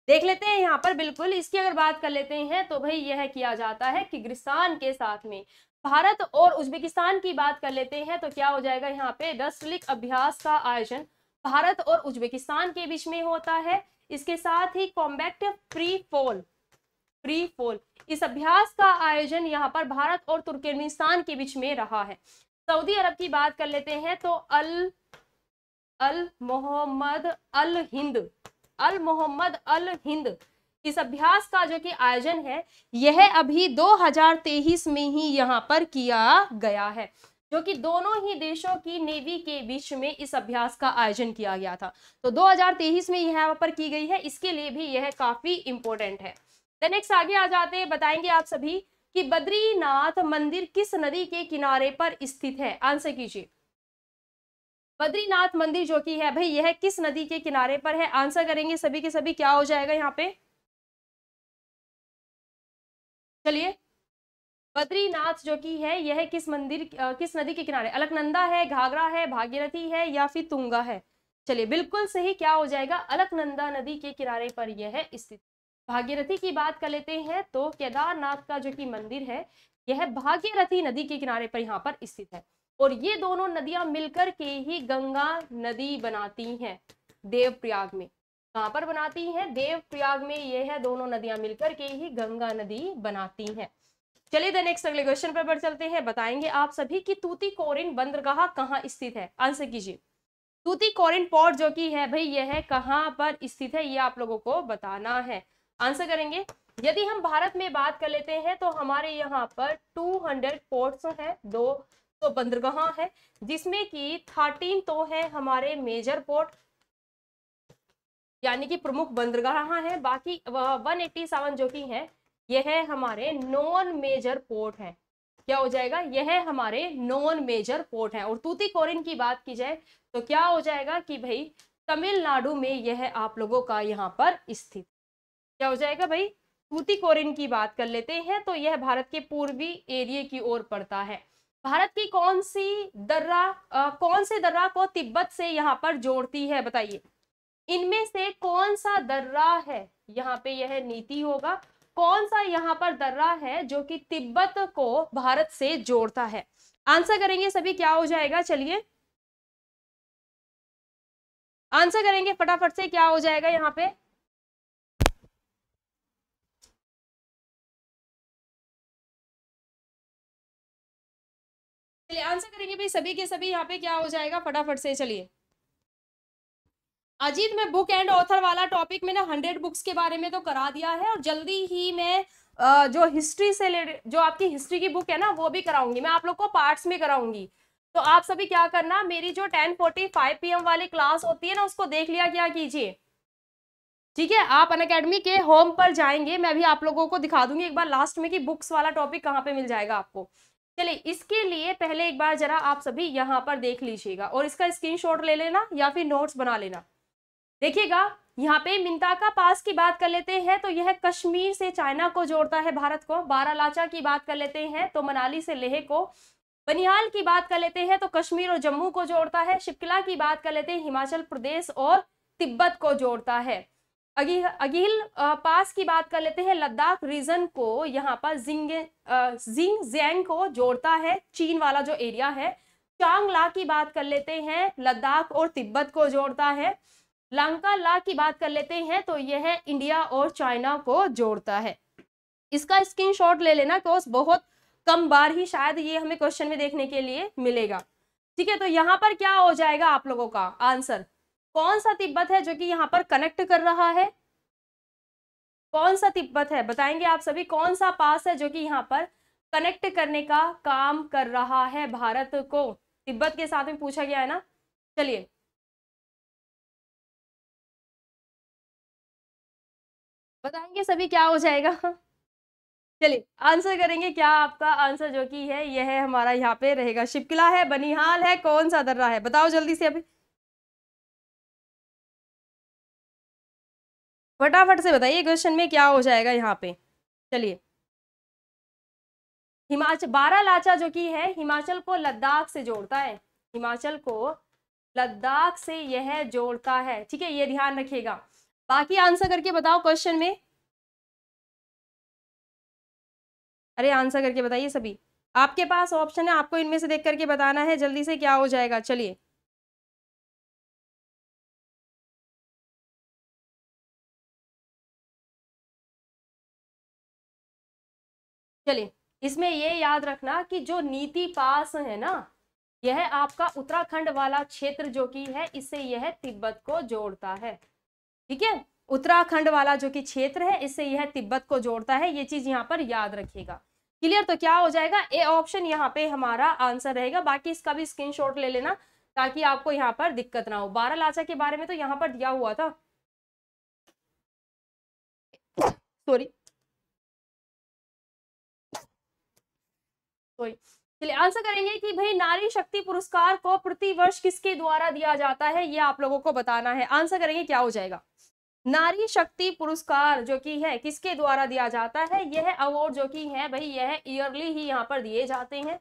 देख लेते हैं यहाँ पर बिल्कुल इसकी अगर बात कर लेते हैं तो भाई यह किया जाता है किर्गिस्तान के साथ में भारत और उज्बेकिस्तान की बात कर लेते हैं तो क्या हो जाएगा यहाँ पे रसलिक अभ्यास का आयोजन भारत और उज्बेकिस्तान के बीच में होता है इसके साथ ही combat free fall free fall इस अभ्यास का आयोजन यहाँ पर भारत और तुर्कमेनिस्तान के बीच में रहा है सऊदी अरब की बात कर लेते हैं तो अल अल मोहम्मद अल हिंद अल मोहम्मद अल हिंद इस अभ्यास का जो कि आयोजन है यह अभी 2023 में ही यहाँ पर किया गया है जो कि दोनों ही देशों की नेवी के बीच में इस अभ्यास का आयोजन किया गया था तो 2023 में यहाँ पर की गई है इसके लिए भी यह काफी इंपॉर्टेंट है नेक्स्ट आगे आ जाते हैं बताएंगे आप सभी कि बद्रीनाथ मंदिर किस नदी के किनारे पर स्थित है आंसर कीजिए बद्रीनाथ मंदिर जो कि है भाई यह किस नदी के किनारे पर है आंसर करेंगे सभी के सभी क्या हो जाएगा यहाँ पे चलिए बद्रीनाथ जो कि है यह किस मंदिर किस नदी के किनारे अलकनंदा है घाघरा है भागीरथी है या फिर तुंगा है चलिए बिल्कुल सही क्या हो जाएगा अलकनंदा नदी के किनारे पर यह स्थित भागीरथी की बात कर लेते हैं तो केदारनाथ का जो कि मंदिर है यह भागीरथी नदी के किनारे पर यहाँ पर स्थित है और ये दोनों नदियां मिलकर के ही गंगा नदी बनाती हैं देवप्रयाग में कहाँ पर बनाती हैं देवप्रयाग में ये है दोनों नदियां मिलकर के ही गंगा नदी बनाती हैं चलिए द नेक्स्ट अगले क्वेश्चन पर बढ़ चलते हैं बताएंगे आप सभी की तूती कोरिन बंदरगाह कहाँ स्थित है आंसर कीजिए तूती कोरिन पोर्ट जो की है भाई यह है कहाँ पर स्थित है ये आप लोगों को बताना है आंसर करेंगे यदि हम भारत में बात कर लेते हैं तो हमारे यहाँ पर 200 पोर्ट्स हैं दो तो बंदरगाह है जिसमें कि थर्टीन तो है हमारे मेजर पोर्ट यानी कि प्रमुख बंदरगाह है बाकी वन एट्टी सेवन जो कि है यह है हमारे नॉन मेजर पोर्ट है क्या हो जाएगा यह हमारे नॉन मेजर पोर्ट है और तूती कोरिन की बात की जाए तो क्या हो जाएगा कि भाई तमिलनाडु में यह आप लोगों का यहाँ पर स्थित क्या हो जाएगा भाई तूती कोरिन की बात कर लेते हैं तो यह भारत के पूर्वी एरिया की ओर पड़ता है भारत की कौन सी दर्रा आ, कौन से दर्रा को तिब्बत से यहाँ पर जोड़ती है बताइए इनमें से कौन सा दर्रा है यहाँ पे यह नीति होगा कौन सा यहाँ पर दर्रा है जो कि तिब्बत को भारत से जोड़ता है आंसर करेंगे सभी क्या हो जाएगा चलिए आंसर करेंगे फटाफट से क्या हो जाएगा यहाँ पे चलिए आंसर करेंगे भाई सभी के सभी यहाँ पे क्या हो जाएगा फटाफट से चलिए अजीत मैं बुक एंड ऑथर वाला टॉपिक मैंने हंड्रेड बुक्स के बारे में तो करा दिया है और जल्दी ही मैं जो हिस्ट्री से रिलेटेड जो आपकी हिस्ट्री की बुक है ना वो भी कराऊंगी मैं आप लोग को पार्ट्स में कराऊंगी तो आप सभी क्या करना मेरी जो टेन फोर्टी फाइव पी वाली क्लास होती है ना उसको देख लिया क्या कीजिए ठीक है आप अन अकेडमी के होम पर जाएंगे मैं भी आप लोगों को दिखा दूंगी एक बार लास्ट में कि बुक्स वाला टॉपिक कहाँ पे मिल जाएगा आपको चलिए इसके लिए पहले एक बार जरा आप सभी यहाँ पर देख लीजिएगा और इसका स्क्रीनशॉट ले लेना या फिर नोट्स बना लेना देखिएगा यहाँ पे मिंताका पास की बात कर लेते हैं तो यह कश्मीर से चाइना को जोड़ता है भारत को बारालाचा की बात कर लेते हैं तो मनाली से लेह को बनिहाल की बात कर लेते हैं तो कश्मीर और जम्मू को जोड़ता है शिपकिला की बात कर लेते हैं हिमाचल प्रदेश और तिब्बत को जोड़ता है अगिल पास की बात कर लेते हैं लद्दाख रीजन को यहाँ पर जिंग जिंग जैंग को जोड़ता है चीन वाला जो एरिया है चांगला की बात कर लेते हैं लद्दाख और तिब्बत को जोड़ता है लंका ला की बात कर लेते हैं तो यह है इंडिया और चाइना को जोड़ता है इसका स्क्रीनशॉट ले लेना तो बहुत कम बार ही शायद ये हमें क्वेश्चन में देखने के लिए मिलेगा ठीक है तो यहाँ पर क्या हो जाएगा आप लोगों का आंसर कौन सा तिब्बत है जो कि यहाँ पर कनेक्ट कर रहा है कौन सा तिब्बत है बताएंगे आप सभी कौन सा पास है जो कि यहाँ पर कनेक्ट करने का काम कर रहा है भारत को तिब्बत के साथ में पूछा गया है ना चलिए बताएंगे सभी क्या हो जाएगा चलिए आंसर करेंगे क्या आपका आंसर जो कि है यह है हमारा यहाँ पे रहेगा शिपकिला है बनिहाल है कौन सा दर्रा है बताओ जल्दी से अभी फटाफट से बताइए क्वेश्चन में क्या हो जाएगा यहाँ पे चलिए हिमाचल बारह लाचा जो कि है हिमाचल को लद्दाख से जोड़ता है हिमाचल को लद्दाख से यह जोड़ता है ठीक है ये ध्यान रखिएगा बाकी आंसर करके बताओ क्वेश्चन में अरे आंसर करके बताइए सभी आपके पास ऑप्शन है आपको इनमें से देख करके बताना है जल्दी से क्या हो जाएगा चलिए चलिए इसमें ये याद रखना कि जो नीति पास है ना यह आपका उत्तराखंड वाला क्षेत्र जो कि है इससे यह तिब्बत को जोड़ता है ठीक है उत्तराखंड वाला जो कि क्षेत्र है इससे यह तिब्बत को जोड़ता है ये चीज यहाँ पर याद रखिएगा क्लियर तो क्या हो जाएगा ए ऑप्शन यहाँ पे हमारा आंसर रहेगा बाकी इसका भी स्क्रीन ले लेना ताकि आपको यहाँ पर दिक्कत ना हो बारह लाचा के बारे में तो यहाँ पर दिया हुआ था सॉरी सॉरी चलिए आंसर करेंगे कि भाई नारी शक्ति पुरस्कार को प्रति वर्ष किसके द्वारा दिया जाता है ये आप लोगों को बताना है आंसर करेंगे क्या हो जाएगा नारी शक्ति पुरस्कार जो कि है किसके द्वारा दिया जाता है यह अवार्ड जो कि है भाई यह ईयरली ही यहाँ पर दिए जाते हैं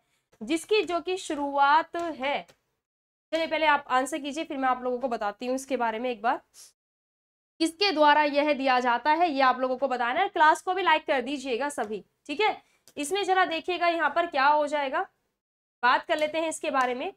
जिसकी जो कि शुरुआत है चलिए पहले आप आंसर कीजिए फिर मैं आप लोगों को बताती हूँ इसके बारे में एक बार किसके द्वारा यह दिया जाता है ये आप लोगों को बताना है क्लास को भी लाइक कर दीजिएगा सभी ठीक है इसमें जरा देखिएगा यहाँ पर क्या हो जाएगा बात कर लेते हैं इसके बारे में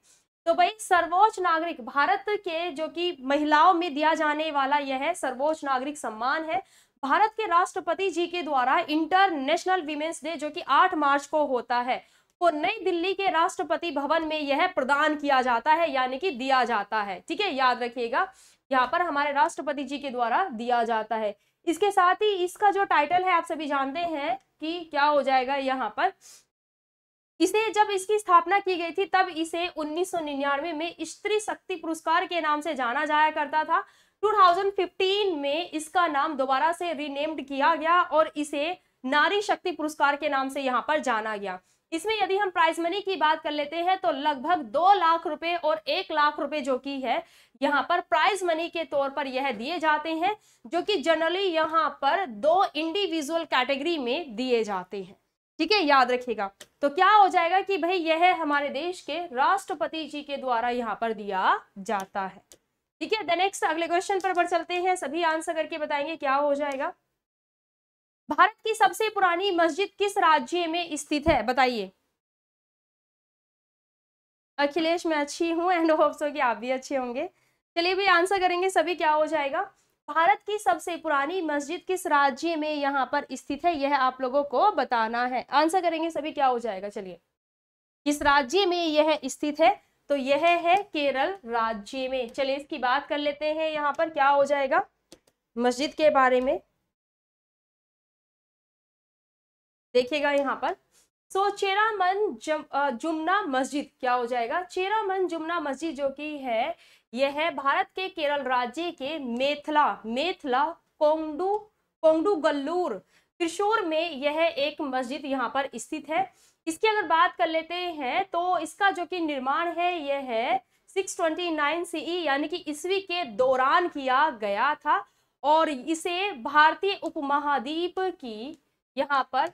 तो भाई सर्वोच्च नागरिक भारत के जो कि महिलाओं में दिया जाने वाला यह है सर्वोच्च नागरिक सम्मान है भारत के राष्ट्रपति जी के द्वारा इंटरनेशनल वीमेंस डे जो कि 8 मार्च को होता है तो नई दिल्ली के राष्ट्रपति भवन में यह प्रदान किया जाता है यानी कि दिया जाता है ठीक है याद रखिएगा यहाँ पर हमारे राष्ट्रपति जी के द्वारा दिया जाता है इसके साथ ही इसका जो टाइटल है आप सभी जानते हैं कि क्या हो जाएगा यहाँ पर इसे जब इसकी स्थापना की गई थी तब इसे 1999 में स्त्री शक्ति पुरस्कार के नाम से जाना जाया करता था 2015 में इसका नाम दोबारा से रीनेम्ड किया गया और इसे नारी शक्ति पुरस्कार के नाम से यहाँ पर जाना गया इसमें यदि हम प्राइज मनी की बात कर लेते हैं तो लगभग दो लाख रुपए और एक लाख रुपए जो की है यहाँ पर प्राइज मनी के तौर पर यह दिए जाते हैं जो कि जनरली यहाँ पर दो इंडिविजुअल कैटेगरी में दिए जाते हैं ठीक है याद रखिएगा तो क्या हो जाएगा कि भाई यह हमारे देश के राष्ट्रपति जी के द्वारा यहाँ पर दिया जाता है ठीक है नेक्स्ट अगले क्वेश्चन पर बढ़ चलते हैं सभी आंसर करके बताएंगे क्या हो जाएगा भारत की सबसे पुरानी मस्जिद किस राज्य में स्थित है बताइए अखिलेश मैं अच्छी हूँ एंड होप सो कि आप भी अच्छे होंगे चलिए भी आंसर करेंगे सभी क्या हो जाएगा भारत की सबसे पुरानी मस्जिद किस राज्य में यहाँ पर स्थित है यह आप लोगों को बताना है आंसर करेंगे सभी क्या हो जाएगा चलिए किस राज्य में यह स्थित है तो यह है केरल राज्य में चलिए इसकी बात कर लेते हैं यहाँ पर क्या हो जाएगा मस्जिद के बारे में देखिएगा यहाँ पर सो so, चेरामन जम, जुमना मस्जिद क्या हो जाएगा चेरामन जुमना मस्जिद जो कि है यह है भारत के केरल राज्य के मेथला मेथला कोंगडू कोंगडू गल्लूर त्रिशूर में यह एक मस्जिद यहाँ पर स्थित है इसकी अगर बात कर लेते हैं तो इसका जो कि निर्माण है यह है 629 सीई यानी कि ईस्वी के दौरान किया गया था और इसे भारतीय उपमहाद्वीप की यहाँ पर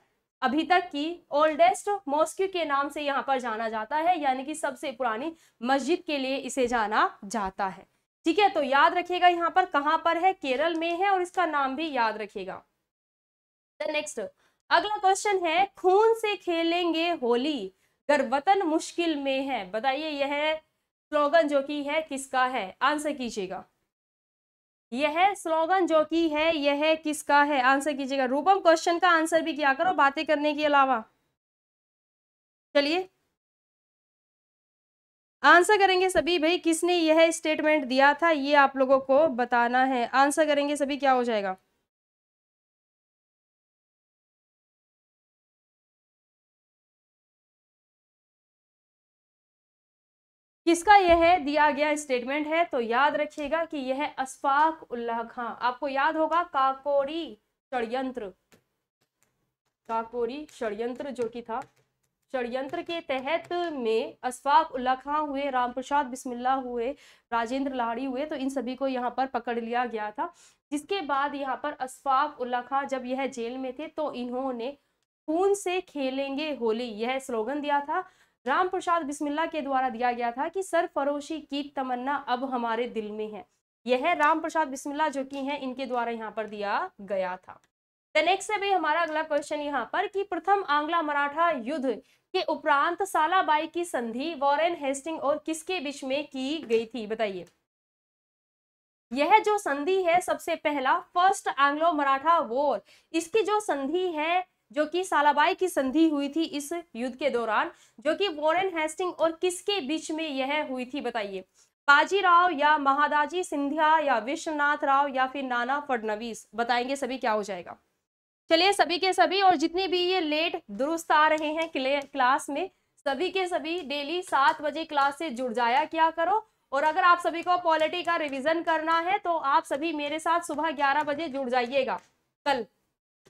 अभी तक की ओल्डेस्ट मॉस्क के नाम से यहाँ पर जाना जाता है यानी कि सबसे पुरानी मस्जिद के लिए इसे जाना जाता है ठीक है तो याद रखिएगा यहाँ पर कहाँ पर है केरल में है और इसका नाम भी याद रखिएगा नेक्स्ट अगला क्वेश्चन है खून से खेलेंगे होली गर्वतन मुश्किल में है बताइए यह स्लोगन जो कि है किसका है आंसर कीजिएगा यह स्लोगन जो कि है यह किसका है आंसर कीजिएगा रूपम क्वेश्चन का आंसर भी किया करो बातें करने के अलावा चलिए आंसर करेंगे सभी भाई किसने यह स्टेटमेंट दिया था ये आप लोगों को बताना है आंसर करेंगे सभी क्या हो जाएगा किसका यह है दिया गया स्टेटमेंट है तो याद रखिएगा कि यह अशफाक उल्लाह खां आपको याद होगा काकोरी षडयंत्र काकोरी षडयंत्र जो कि था षडयंत्र के तहत में अशफाक उल्ला खां हुए राम प्रसाद बिस्मिल्ला हुए राजेंद्र लाहड़ी हुए तो इन सभी को यहाँ पर पकड़ लिया गया था जिसके बाद यहाँ पर अशफाक उल्ला खां जब यह जेल में थे तो इन्होंने खून से खेलेंगे होली यह स्लोगन दिया था राम प्रसाद बिस्मिल्ला के द्वारा दिया गया था कि सर फरोशी की तमन्ना अब हमारे दिल में है यह है राम प्रसाद बिस्मिल्ला जो कि हैं इनके द्वारा यहाँ पर दिया गया था नेक्स्ट है भाई हमारा अगला क्वेश्चन यहाँ पर कि प्रथम आंग्ला मराठा युद्ध के उपरांत सालाबाई की संधि वॉरेन हेस्टिंग और किसके बीच में की गई थी बताइए यह जो संधि है सबसे पहला फर्स्ट आंग्लो मराठा वॉर इसकी जो संधि है जो कि सालाबाई की संधि हुई थी इस युद्ध के दौरान जो कि वॉरेन हेस्टिंग और किसके बीच में यह हुई थी बताइए बाजीराव या महादाजी सिंधिया या विश्वनाथ राव या फिर नाना फडनवीस बताएंगे सभी क्या हो जाएगा चलिए सभी के सभी और जितने भी ये लेट दुरुस्त आ रहे हैं क्लास में सभी के सभी डेली सात बजे क्लास से जुड़ जाया क्या करो और अगर आप सभी को पॉलिटी का रिवीजन करना है तो आप सभी मेरे साथ सुबह ग्यारह बजे जुड़ जाइएगा कल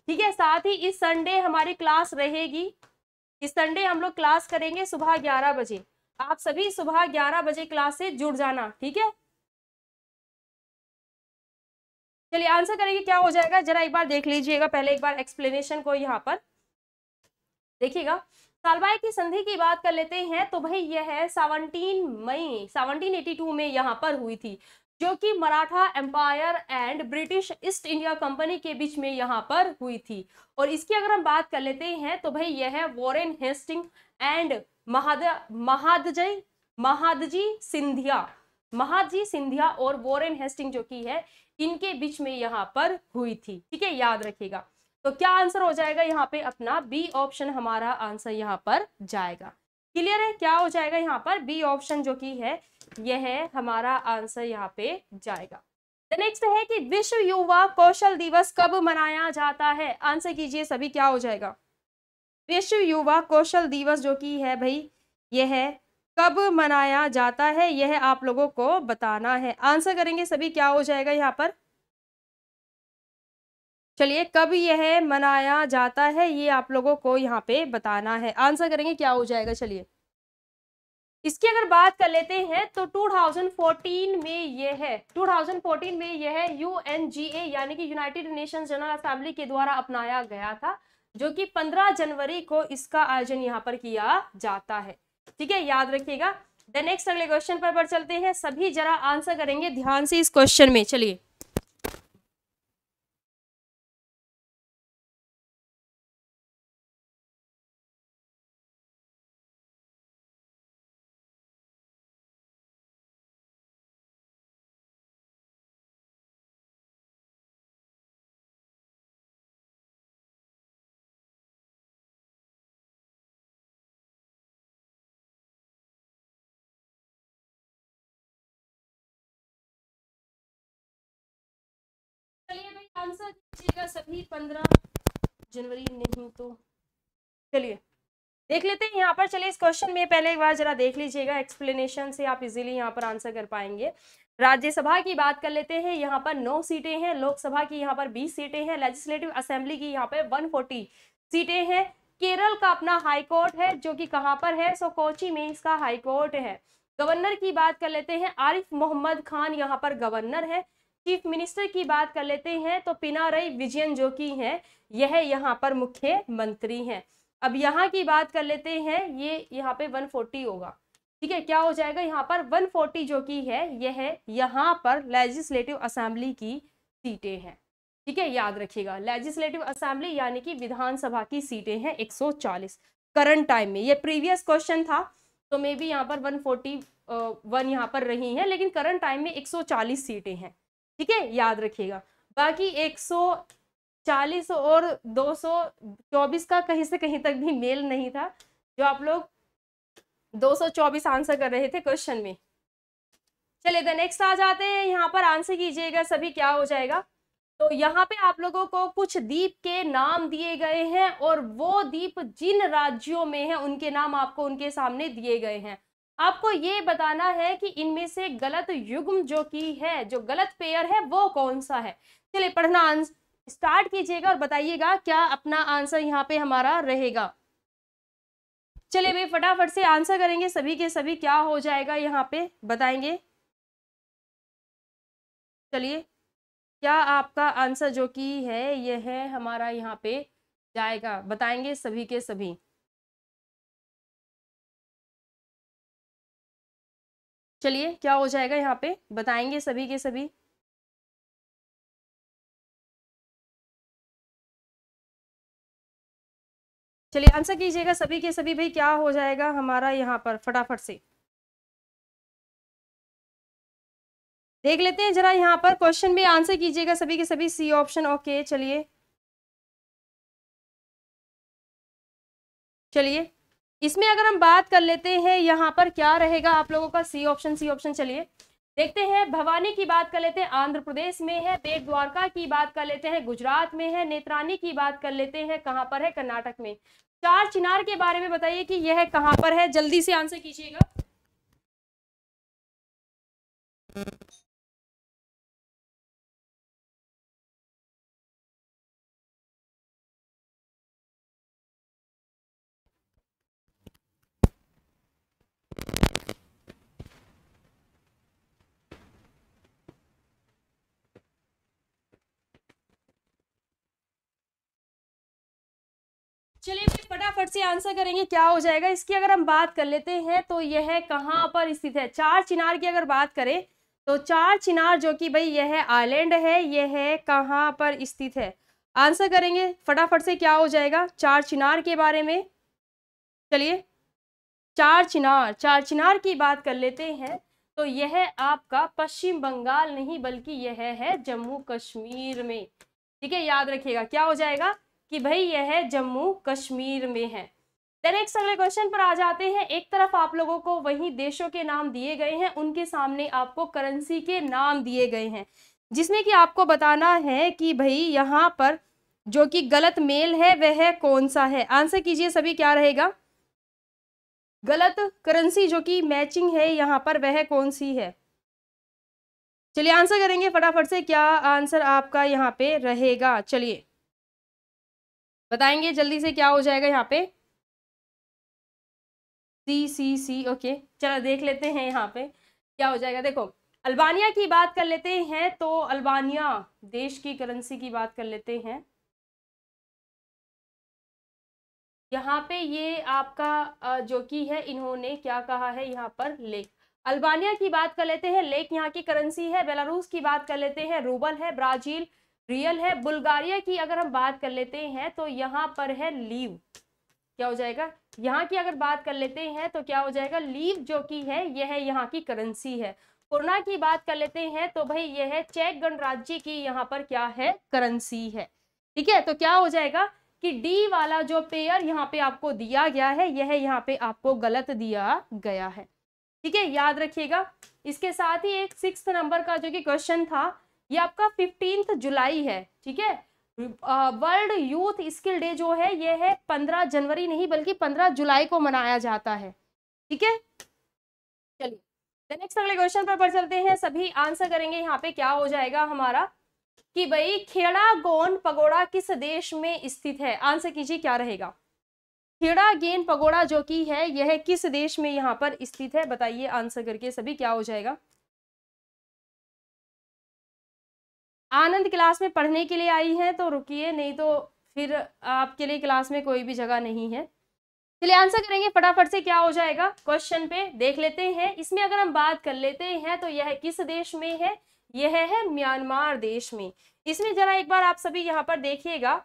ठीक है साथ ही इस संडे हमारी क्लास रहेगी इस संडे हम लोग क्लास करेंगे सुबह ग्यारह बजे आप सभी सुबह ग्यारह बजे क्लास से जुड़ जाना ठीक है चलिए आंसर करेंगे क्या हो जाएगा जरा एक बार देख लीजिएगा पहले एक बार एक्सप्लेनेशन को यहाँ पर देखिएगा सालवाई की संधि की बात कर लेते हैं तो भाई यह है seventeen May seventeen eighty two में यहाँ पर हुई थी जो कि Maratha empire and British East India company के बीच में यहाँ पर हुई थी और इसकी अगर हम बात कर लेते हैं तो भाई यह है Warren Hasting and Mahad Mahadjay Mahadji Scindia Mahadji Scindia और वॉरेन हेस्टिंग जो की है इनके बीच में यहाँ पर हुई थी ठीक है याद रखिएगा तो क्या आंसर हो जाएगा यहाँ पे अपना बी ऑप्शन हमारा आंसर यहाँ पर जाएगा क्लियर है क्या हो जाएगा यहाँ पर बी ऑप्शन जो की है यह है हमारा आंसर यहाँ पे जाएगा नेक्स्ट है कि विश्व युवा कौशल दिवस कब मनाया जाता है आंसर कीजिए सभी क्या हो जाएगा विश्व युवा कौशल दिवस जो की है भाई यह है कब मनाया जाता है यह आप लोगों को बताना है आंसर करेंगे सभी क्या हो जाएगा यहाँ पर चलिए कब यह मनाया जाता है ये आप लोगों को यहाँ पे बताना है आंसर करेंगे क्या हो जाएगा चलिए इसकी अगर बात कर लेते हैं तो 2014 में यह है 2014 में यह यू यानी कि यूनाइटेड नेशन जनरल असेंबली के द्वारा अपनाया गया था जो कि 15 जनवरी को इसका आयोजन यहाँ पर किया जाता है ठीक है याद रखिएगा द नेक्स्ट अगले क्वेश्चन पर, पर चलते हैं सभी जरा आंसर करेंगे ध्यान से इस क्वेश्चन में चलिए सभी पंद्रह जनवरी नहीं तो चलिए देख लेते हैं यहाँ पर चलिए इस क्वेश्चन में पहले एक बार जरा देख लीजिएगा एक्सप्लेनेशन से आप इजीली यहाँ पर आंसर कर पाएंगे राज्यसभा की बात कर लेते हैं यहाँ पर नौ सीटें हैं लोकसभा की यहाँ पर बीस सीटें हैं लेजिस्लेटिव असेंबली की यहाँ पर वन फोर्टी सीटें हैं केरल का अपना हाई कोर्ट है जो कि कहाँ पर है सो कोची में इसका हाईकोर्ट है गवर्नर की बात कर लेते हैं आरिफ मोहम्मद खान यहाँ पर गवर्नर है चीफ मिनिस्टर की बात कर लेते हैं तो पिनारई विजयन जो की है यह यहाँ पर मुख्य मंत्री हैं अब यहाँ की बात कर लेते हैं ये यहाँ पे 140 होगा ठीक है क्या हो जाएगा यहाँ पर 140 जो की है यह यहाँ पर लेजिस्लेटिव असेंबली की सीटें हैं ठीक है याद रखिएगा लेजिस्लेटिव असेंबली यानी कि विधानसभा की सीटें हैं 140 करंट टाइम में यह प्रीवियस क्वेश्चन था तो मे बी यहाँ पर वन फोर्टी वन यहाँ पर रही हैं लेकिन करंट टाइम में एक सीटें हैं ठीक है याद रखिएगा बाकी 140 और 224 का कहीं से कहीं तक भी मेल नहीं था जो आप लोग 224 आंसर कर रहे थे क्वेश्चन में चलिए द नेक्स्ट आ जाते हैं यहाँ पर आंसर कीजिएगा सभी क्या हो जाएगा तो यहाँ पे आप लोगों को कुछ द्वीप के नाम दिए गए हैं और वो द्वीप जिन राज्यों में हैं उनके नाम आपको उनके सामने दिए गए हैं आपको ये बताना है कि इनमें से गलत युग्म जो की है जो गलत पेयर है वो कौन सा है चलिए पढ़ना स्टार्ट कीजिएगा और बताइएगा क्या अपना आंसर यहाँ पे हमारा रहेगा चलिए भाई फटाफट से आंसर करेंगे सभी के सभी क्या हो जाएगा यहाँ पे बताएंगे चलिए क्या आपका आंसर जो की है यह है हमारा यहाँ पे जाएगा बताएंगे सभी के सभी चलिए क्या हो जाएगा यहाँ पे बताएंगे सभी के सभी चलिए आंसर कीजिएगा सभी के सभी भाई क्या हो जाएगा हमारा यहाँ पर फटाफट से देख लेते हैं जरा यहाँ पर क्वेश्चन भी आंसर कीजिएगा सभी के सभी सी ऑप्शन ओके चलिए चलिए इसमें अगर हम बात कर लेते हैं यहाँ पर क्या रहेगा आप लोगों का सी ऑप्शन सी ऑप्शन चलिए देखते हैं भवानी की बात कर लेते हैं आंध्र प्रदेश में है बेट द्वारका की बात कर लेते हैं गुजरात में है नेत्रानी की बात कर लेते हैं कहाँ पर है कर्नाटक में चार चिनार के बारे में बताइए कि यह कहाँ पर है जल्दी से आंसर कीजिएगा फटाफट से आंसर करेंगे क्या हो जाएगा इसकी अगर हम बात कर लेते हैं तो यह है कहाँ पर स्थित है चार चिनार की अगर बात करें तो चार चिनार जो कि भाई यह आइलैंड है यह है कहाँ पर स्थित है आंसर करेंगे फटाफट से क्या हो जाएगा चार चिनार के बारे में चलिए चार चिनार चार चिनार की बात कर लेते हैं तो यह आपका पश्चिम बंगाल नहीं बल्कि यह है जम्मू कश्मीर में ठीक है याद रखिएगा क्या हो जाएगा कि भाई यह जम्मू कश्मीर में है नेक्स्ट अगले क्वेश्चन पर आ जाते हैं एक तरफ आप लोगों को वही देशों के नाम दिए गए हैं उनके सामने आपको करेंसी के नाम दिए गए हैं जिसमें कि आपको बताना है कि भाई यहाँ पर जो कि गलत मेल है वह है कौन सा है आंसर कीजिए सभी क्या रहेगा गलत करेंसी जो कि मैचिंग है यहाँ पर वह कौन सी है चलिए आंसर करेंगे फटाफट से क्या आंसर आपका यहाँ पे रहेगा चलिए बताएंगे जल्दी से क्या हो जाएगा यहाँ पे सी सी सी ओके चलो देख लेते हैं यहाँ पे क्या हो जाएगा देखो अल्बानिया की बात कर लेते हैं तो अल्बानिया देश की करेंसी की बात कर लेते हैं यहाँ पे ये आपका जो की है इन्होंने क्या कहा है यहाँ पर लेक अल्बानिया की बात कर लेते हैं लेक यहाँ की करेंसी है बेलारूस की बात कर लेते हैं रूबल है ब्राजील रियल है बुल्गारिया की अगर हम बात कर लेते हैं तो यहाँ पर है लीव क्या हो जाएगा यहाँ की अगर बात कर लेते हैं तो क्या हो जाएगा लीव जो की है यह है यहाँ की करेंसी है कोरोना की बात कर लेते हैं तो भाई यह है चेक गणराज्य की यहाँ पर क्या है करेंसी है ठीक है तो क्या हो जाएगा कि डी वाला जो पेयर यहाँ पे आपको दिया गया है यह यहाँ पे आपको गलत दिया गया है ठीक है याद रखिएगा इसके साथ ही एक सिक्स नंबर का जो कि क्वेश्चन था ये आपका फिफ्टींथ जुलाई है ठीक है वर्ल्ड यूथ स्किल डे जो है ये है पंद्रह जनवरी नहीं बल्कि पंद्रह जुलाई को मनाया जाता है ठीक है चलिए नेक्स्ट अगले क्वेश्चन पर, चलते हैं सभी आंसर करेंगे यहाँ पे क्या हो जाएगा हमारा कि भाई खेड़ा गोन पगोड़ा किस देश में स्थित है आंसर कीजिए क्या रहेगा खेड़ा गेन पगोड़ा जो की है यह किस देश में यहाँ पर स्थित है बताइए आंसर करके सभी क्या हो जाएगा आनंद क्लास में पढ़ने के लिए आई हैं तो रुकिए नहीं तो फिर आपके लिए क्लास में कोई भी जगह नहीं है चलिए आंसर करेंगे फटाफट से क्या हो जाएगा क्वेश्चन पे देख लेते हैं इसमें अगर हम बात कर लेते हैं तो यह किस देश में है यह है म्यांमार देश में इसमें जरा एक बार आप सभी यहाँ पर देखिएगा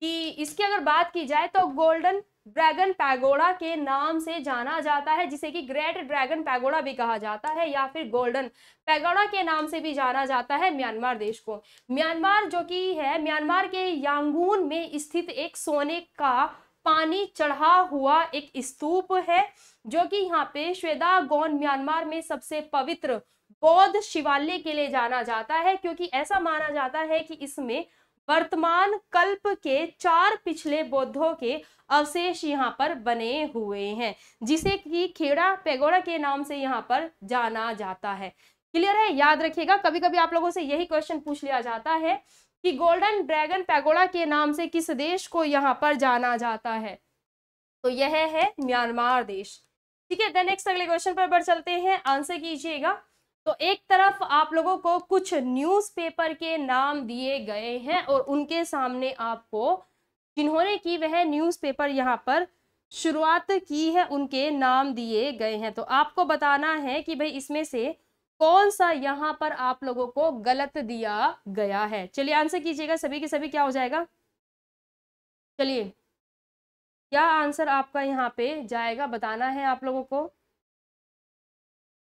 कि इसकी अगर बात की जाए तो गोल्डन ड्रैगन पैगोड़ा के नाम से जाना जाता है जिसे कि ग्रेट ड्रैगन पैगोड़ा भी कहा जाता है या फिर गोल्डन पैगोड़ा के नाम से भी जाना जाता है म्यांमार देश को म्यांमार जो कि है म्यांमार के यांगून में स्थित एक सोने का पानी चढ़ा हुआ एक स्तूप है जो कि यहाँ पे श्वेदा गौन म्यांमार में सबसे पवित्र बौद्ध शिवालय के लिए जाना जाता है क्योंकि ऐसा माना जाता है कि इसमें वर्तमान कल्प के चार पिछले बौद्धों के अवशेष यहाँ पर बने हुए हैं जिसे कि खेड़ा पेगोड़ा के नाम से यहाँ पर जाना जाता है क्लियर है याद रखिएगा कभी कभी आप लोगों से यही क्वेश्चन पूछ लिया जाता है कि गोल्डन ड्रैगन पैगोड़ा के नाम से किस देश को यहाँ पर जाना जाता है तो यह है म्यांमार देश ठीक है नेक्स्ट अगले क्वेश्चन पर बढ़ चलते हैं आंसर कीजिएगा तो एक तरफ आप लोगों को कुछ न्यूज़पेपर के नाम दिए गए हैं और उनके सामने आपको जिन्होंने की वह न्यूज़पेपर यहाँ पर शुरुआत की है उनके नाम दिए गए हैं तो आपको बताना है कि भाई इसमें से कौन सा यहाँ पर आप लोगों को गलत दिया गया है चलिए आंसर कीजिएगा सभी के सभी क्या हो जाएगा चलिए क्या आंसर आपका यहाँ पे जाएगा बताना है आप लोगों को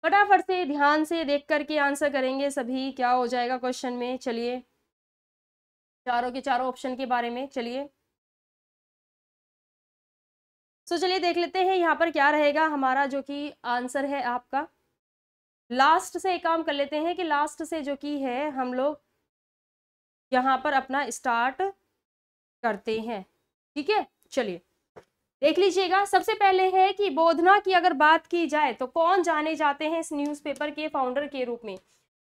फटाफट से ध्यान से देख करके आंसर करेंगे सभी क्या हो जाएगा क्वेश्चन में चलिए चारों के चारों ऑप्शन के बारे में चलिए सो चलिए देख लेते हैं यहाँ पर क्या रहेगा हमारा जो कि आंसर है आपका लास्ट से एक काम कर लेते हैं कि लास्ट से जो कि है हम लोग यहाँ पर अपना स्टार्ट करते हैं ठीक है चलिए देख लीजिएगा सबसे पहले है कि बोधना की अगर बात की जाए तो कौन जाने जाते हैं इस न्यूज़पेपर के फाउंडर के रूप में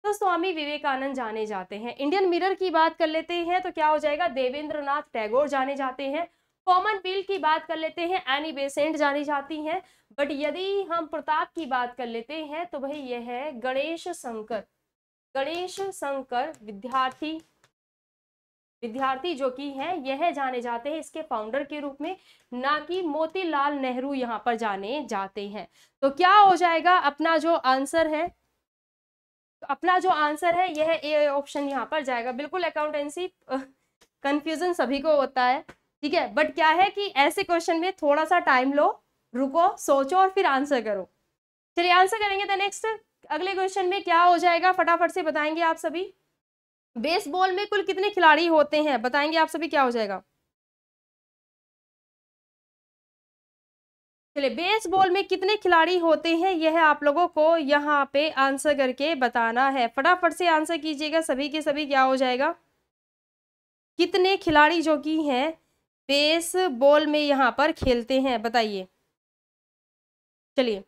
तो स्वामी विवेकानंद जाने जाते हैं इंडियन मिरर की बात कर लेते हैं तो क्या हो जाएगा देवेंद्र नाथ टैगोर जाने जाते हैं कॉमन बिल की बात कर लेते हैं एनी बेसेंट जानी जाती हैं बट यदि हम प्रताप की बात कर लेते हैं तो भाई यह है गणेश शंकर गणेश शंकर विद्यार्थी विद्यार्थी जो कि हैं यह जाने जाते हैं इसके फाउंडर के रूप में ना कि मोतीलाल नेहरू यहाँ पर जाने जाते हैं तो क्या हो जाएगा अपना जो आंसर है तो अपना जो आंसर है यह ए ऑप्शन यहाँ पर जाएगा बिल्कुल अकाउंटेंसी कंफ्यूजन सभी को होता है ठीक है बट क्या है कि ऐसे क्वेश्चन में थोड़ा सा टाइम लो रुको सोचो और फिर आंसर करो चलिए आंसर करेंगे द नेक्स्ट अगले क्वेश्चन में क्या हो जाएगा फटाफट से बताएंगे आप सभी बेसबॉल में कुल कितने खिलाड़ी होते हैं बताएंगे आप सभी क्या हो जाएगा चलिए बेसबॉल में कितने खिलाड़ी होते हैं यह आप लोगों को यहाँ पे आंसर करके बताना है फटाफट से आंसर कीजिएगा सभी के सभी क्या हो जाएगा कितने खिलाड़ी जो की हैं बेसबॉल में यहाँ पर खेलते हैं बताइए चलिए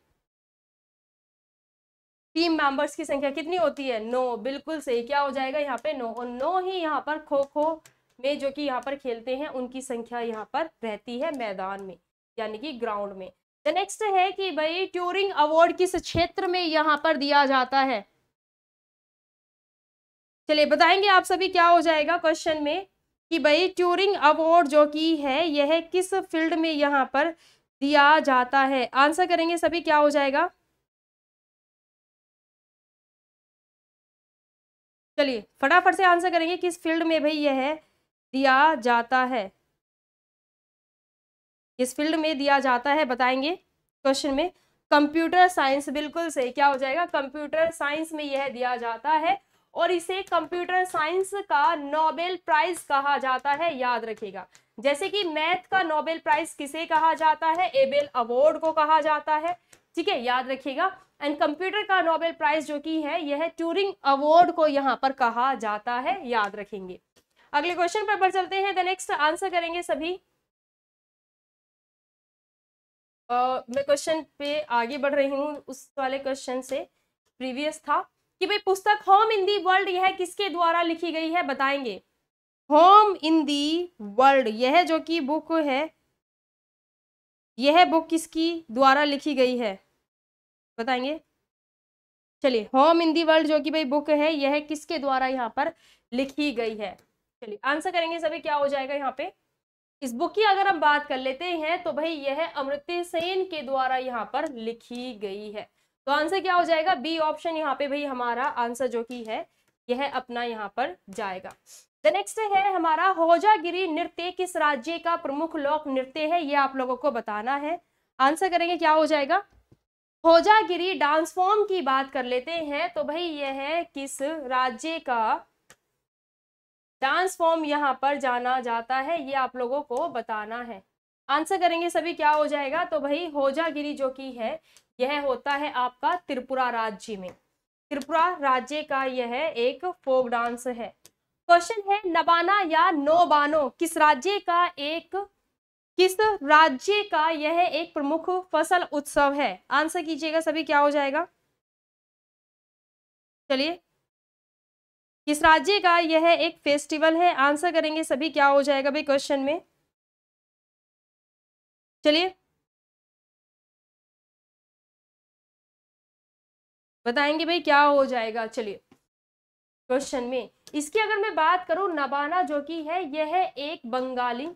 टीम मेंबर्स की संख्या कितनी होती है नो no, बिल्कुल सही क्या हो जाएगा यहाँ पे नो no. और नो no ही यहाँ पर खो खो में जो कि यहाँ पर खेलते हैं उनकी संख्या यहाँ पर रहती है मैदान में यानी कि ग्राउंड में द नेक्स्ट है कि भाई ट्यूरिंग अवार्ड किस क्षेत्र में यहाँ पर दिया जाता है चलिए बताएंगे आप सभी क्या हो जाएगा क्वेश्चन में कि भाई ट्यूरिंग अवार्ड जो कि है यह किस फील्ड में यहाँ पर दिया जाता है आंसर करेंगे सभी क्या हो जाएगा चलिए फटाफट से आंसर करेंगे किस फील्ड में भाई यह दिया जाता है किस फील्ड में दिया जाता है बताएंगे क्वेश्चन में कंप्यूटर साइंस बिल्कुल सही क्या हो जाएगा कंप्यूटर साइंस में यह दिया जाता है और इसे कंप्यूटर साइंस का नोबेल प्राइज कहा जाता है याद रखिएगा जैसे कि मैथ का नोबेल प्राइज किसे कहा जाता है एबेल अवार्ड को कहा जाता है ठीक है याद रखिएगा एंड कंप्यूटर का नोबेल प्राइज जो की है यह ट्यूरिंग अवार्ड को यहाँ पर कहा जाता है याद रखेंगे अगले क्वेश्चन पर बढ़ चलते हैं द नेक्स्ट आंसर करेंगे सभी uh, मैं क्वेश्चन पे आगे बढ़ रही हूँ उस वाले क्वेश्चन से प्रीवियस था कि भाई पुस्तक होम इन दी वर्ल्ड यह किसके द्वारा लिखी गई है बताएंगे होम इन दी वर्ल्ड यह जो कि बुक है यह बुक किसकी द्वारा लिखी गई है बताएंगे चलिए होम इन दी वर्ल्ड जो कि भाई बुक है यह किसके द्वारा यहाँ पर लिखी गई है चलिए आंसर करेंगे सभी क्या हो जाएगा यहाँ पे इस बुक की अगर हम बात कर लेते हैं तो भाई यह अमृत सेन के द्वारा यहाँ पर लिखी गई है तो आंसर क्या हो जाएगा बी ऑप्शन यहाँ पे भाई हमारा आंसर जो की है यह अपना यहाँ पर जाएगा द नेक्स्ट है हमारा होजागिरी नृत्य किस राज्य का प्रमुख लोक नृत्य है यह आप लोगों को बताना है आंसर करेंगे क्या हो जाएगा खोजागिरी डांस फॉर्म की बात कर लेते हैं तो भाई यह है किस राज्य का डांस फॉर्म यहाँ पर जाना जाता है ये आप लोगों को बताना है आंसर करेंगे सभी क्या हो जाएगा तो भाई होजागिरी जो की है यह होता है आपका त्रिपुरा राज्य में त्रिपुरा राज्य का यह एक फोक डांस है क्वेश्चन है नबाना या नोबानो किस राज्य का एक किस राज्य का यह एक प्रमुख फसल उत्सव है आंसर कीजिएगा सभी क्या हो जाएगा चलिए किस राज्य का यह एक फेस्टिवल है आंसर करेंगे सभी क्या हो जाएगा भाई क्वेश्चन में चलिए बताएंगे भाई क्या हो जाएगा चलिए क्वेश्चन में इसकी अगर मैं बात करूं नबाना जो कि है यह एक बंगाली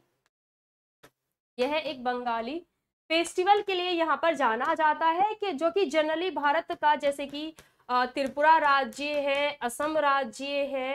यह एक बंगाली फेस्टिवल के लिए यहाँ पर जाना जाता है कि जो कि जनरली भारत का जैसे कि त्रिपुरा राज्य है असम राज्य है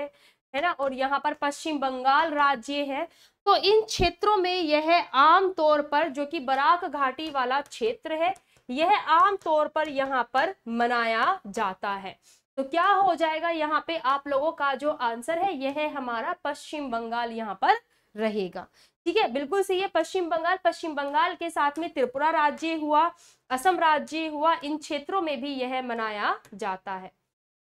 है ना और यहाँ पर पश्चिम बंगाल राज्य है तो इन क्षेत्रों में यह आम तौर पर जो कि बराक घाटी वाला क्षेत्र है यह आम तौर पर यहाँ पर मनाया जाता है तो क्या हो जाएगा यहाँ पे आप लोगों का जो आंसर है यह हमारा पश्चिम बंगाल यहाँ पर रहेगा ठीक है बिल्कुल सही है पश्चिम बंगाल पश्चिम बंगाल के साथ में त्रिपुरा राज्य हुआ असम राज्य हुआ इन क्षेत्रों में भी यह मनाया जाता है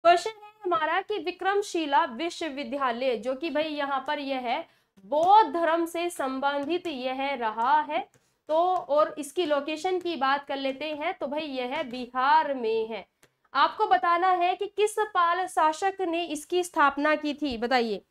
क्वेश्चन है हमारा कि विक्रमशिला विश्वविद्यालय जो कि भाई यहाँ पर यह है बौद्ध धर्म से संबंधित यह रहा है तो और इसकी लोकेशन की बात कर लेते हैं तो भाई यह बिहार में है आपको बताना है कि किस पाल शासक ने इसकी स्थापना की थी बताइए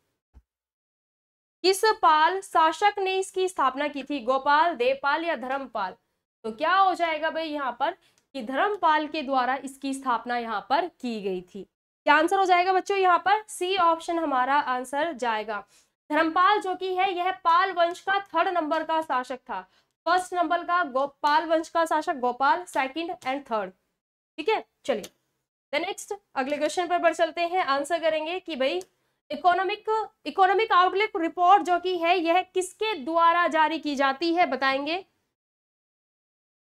किस पाल शासक ने इसकी स्थापना की थी गोपाल देवपाल या धर्मपाल तो क्या हो जाएगा भाई यहाँ पर कि धर्मपाल के द्वारा इसकी स्थापना यहाँ पर की गई थी क्या आंसर हो जाएगा बच्चों यहाँ पर सी ऑप्शन हमारा आंसर जाएगा धर्मपाल जो कि है यह पाल वंश का थर्ड नंबर का शासक था फर्स्ट नंबर का गोपाल वंश का शासक गोपाल सेकंड एंड थर्ड ठीक है चलिए नेक्स्ट अगले क्वेश्चन पर बढ़ चलते हैं आंसर करेंगे कि भाई इकोनॉमिक इकोनॉमिक आउटलुक रिपोर्ट जो कि है यह किसके द्वारा जारी की जाती है बताएंगे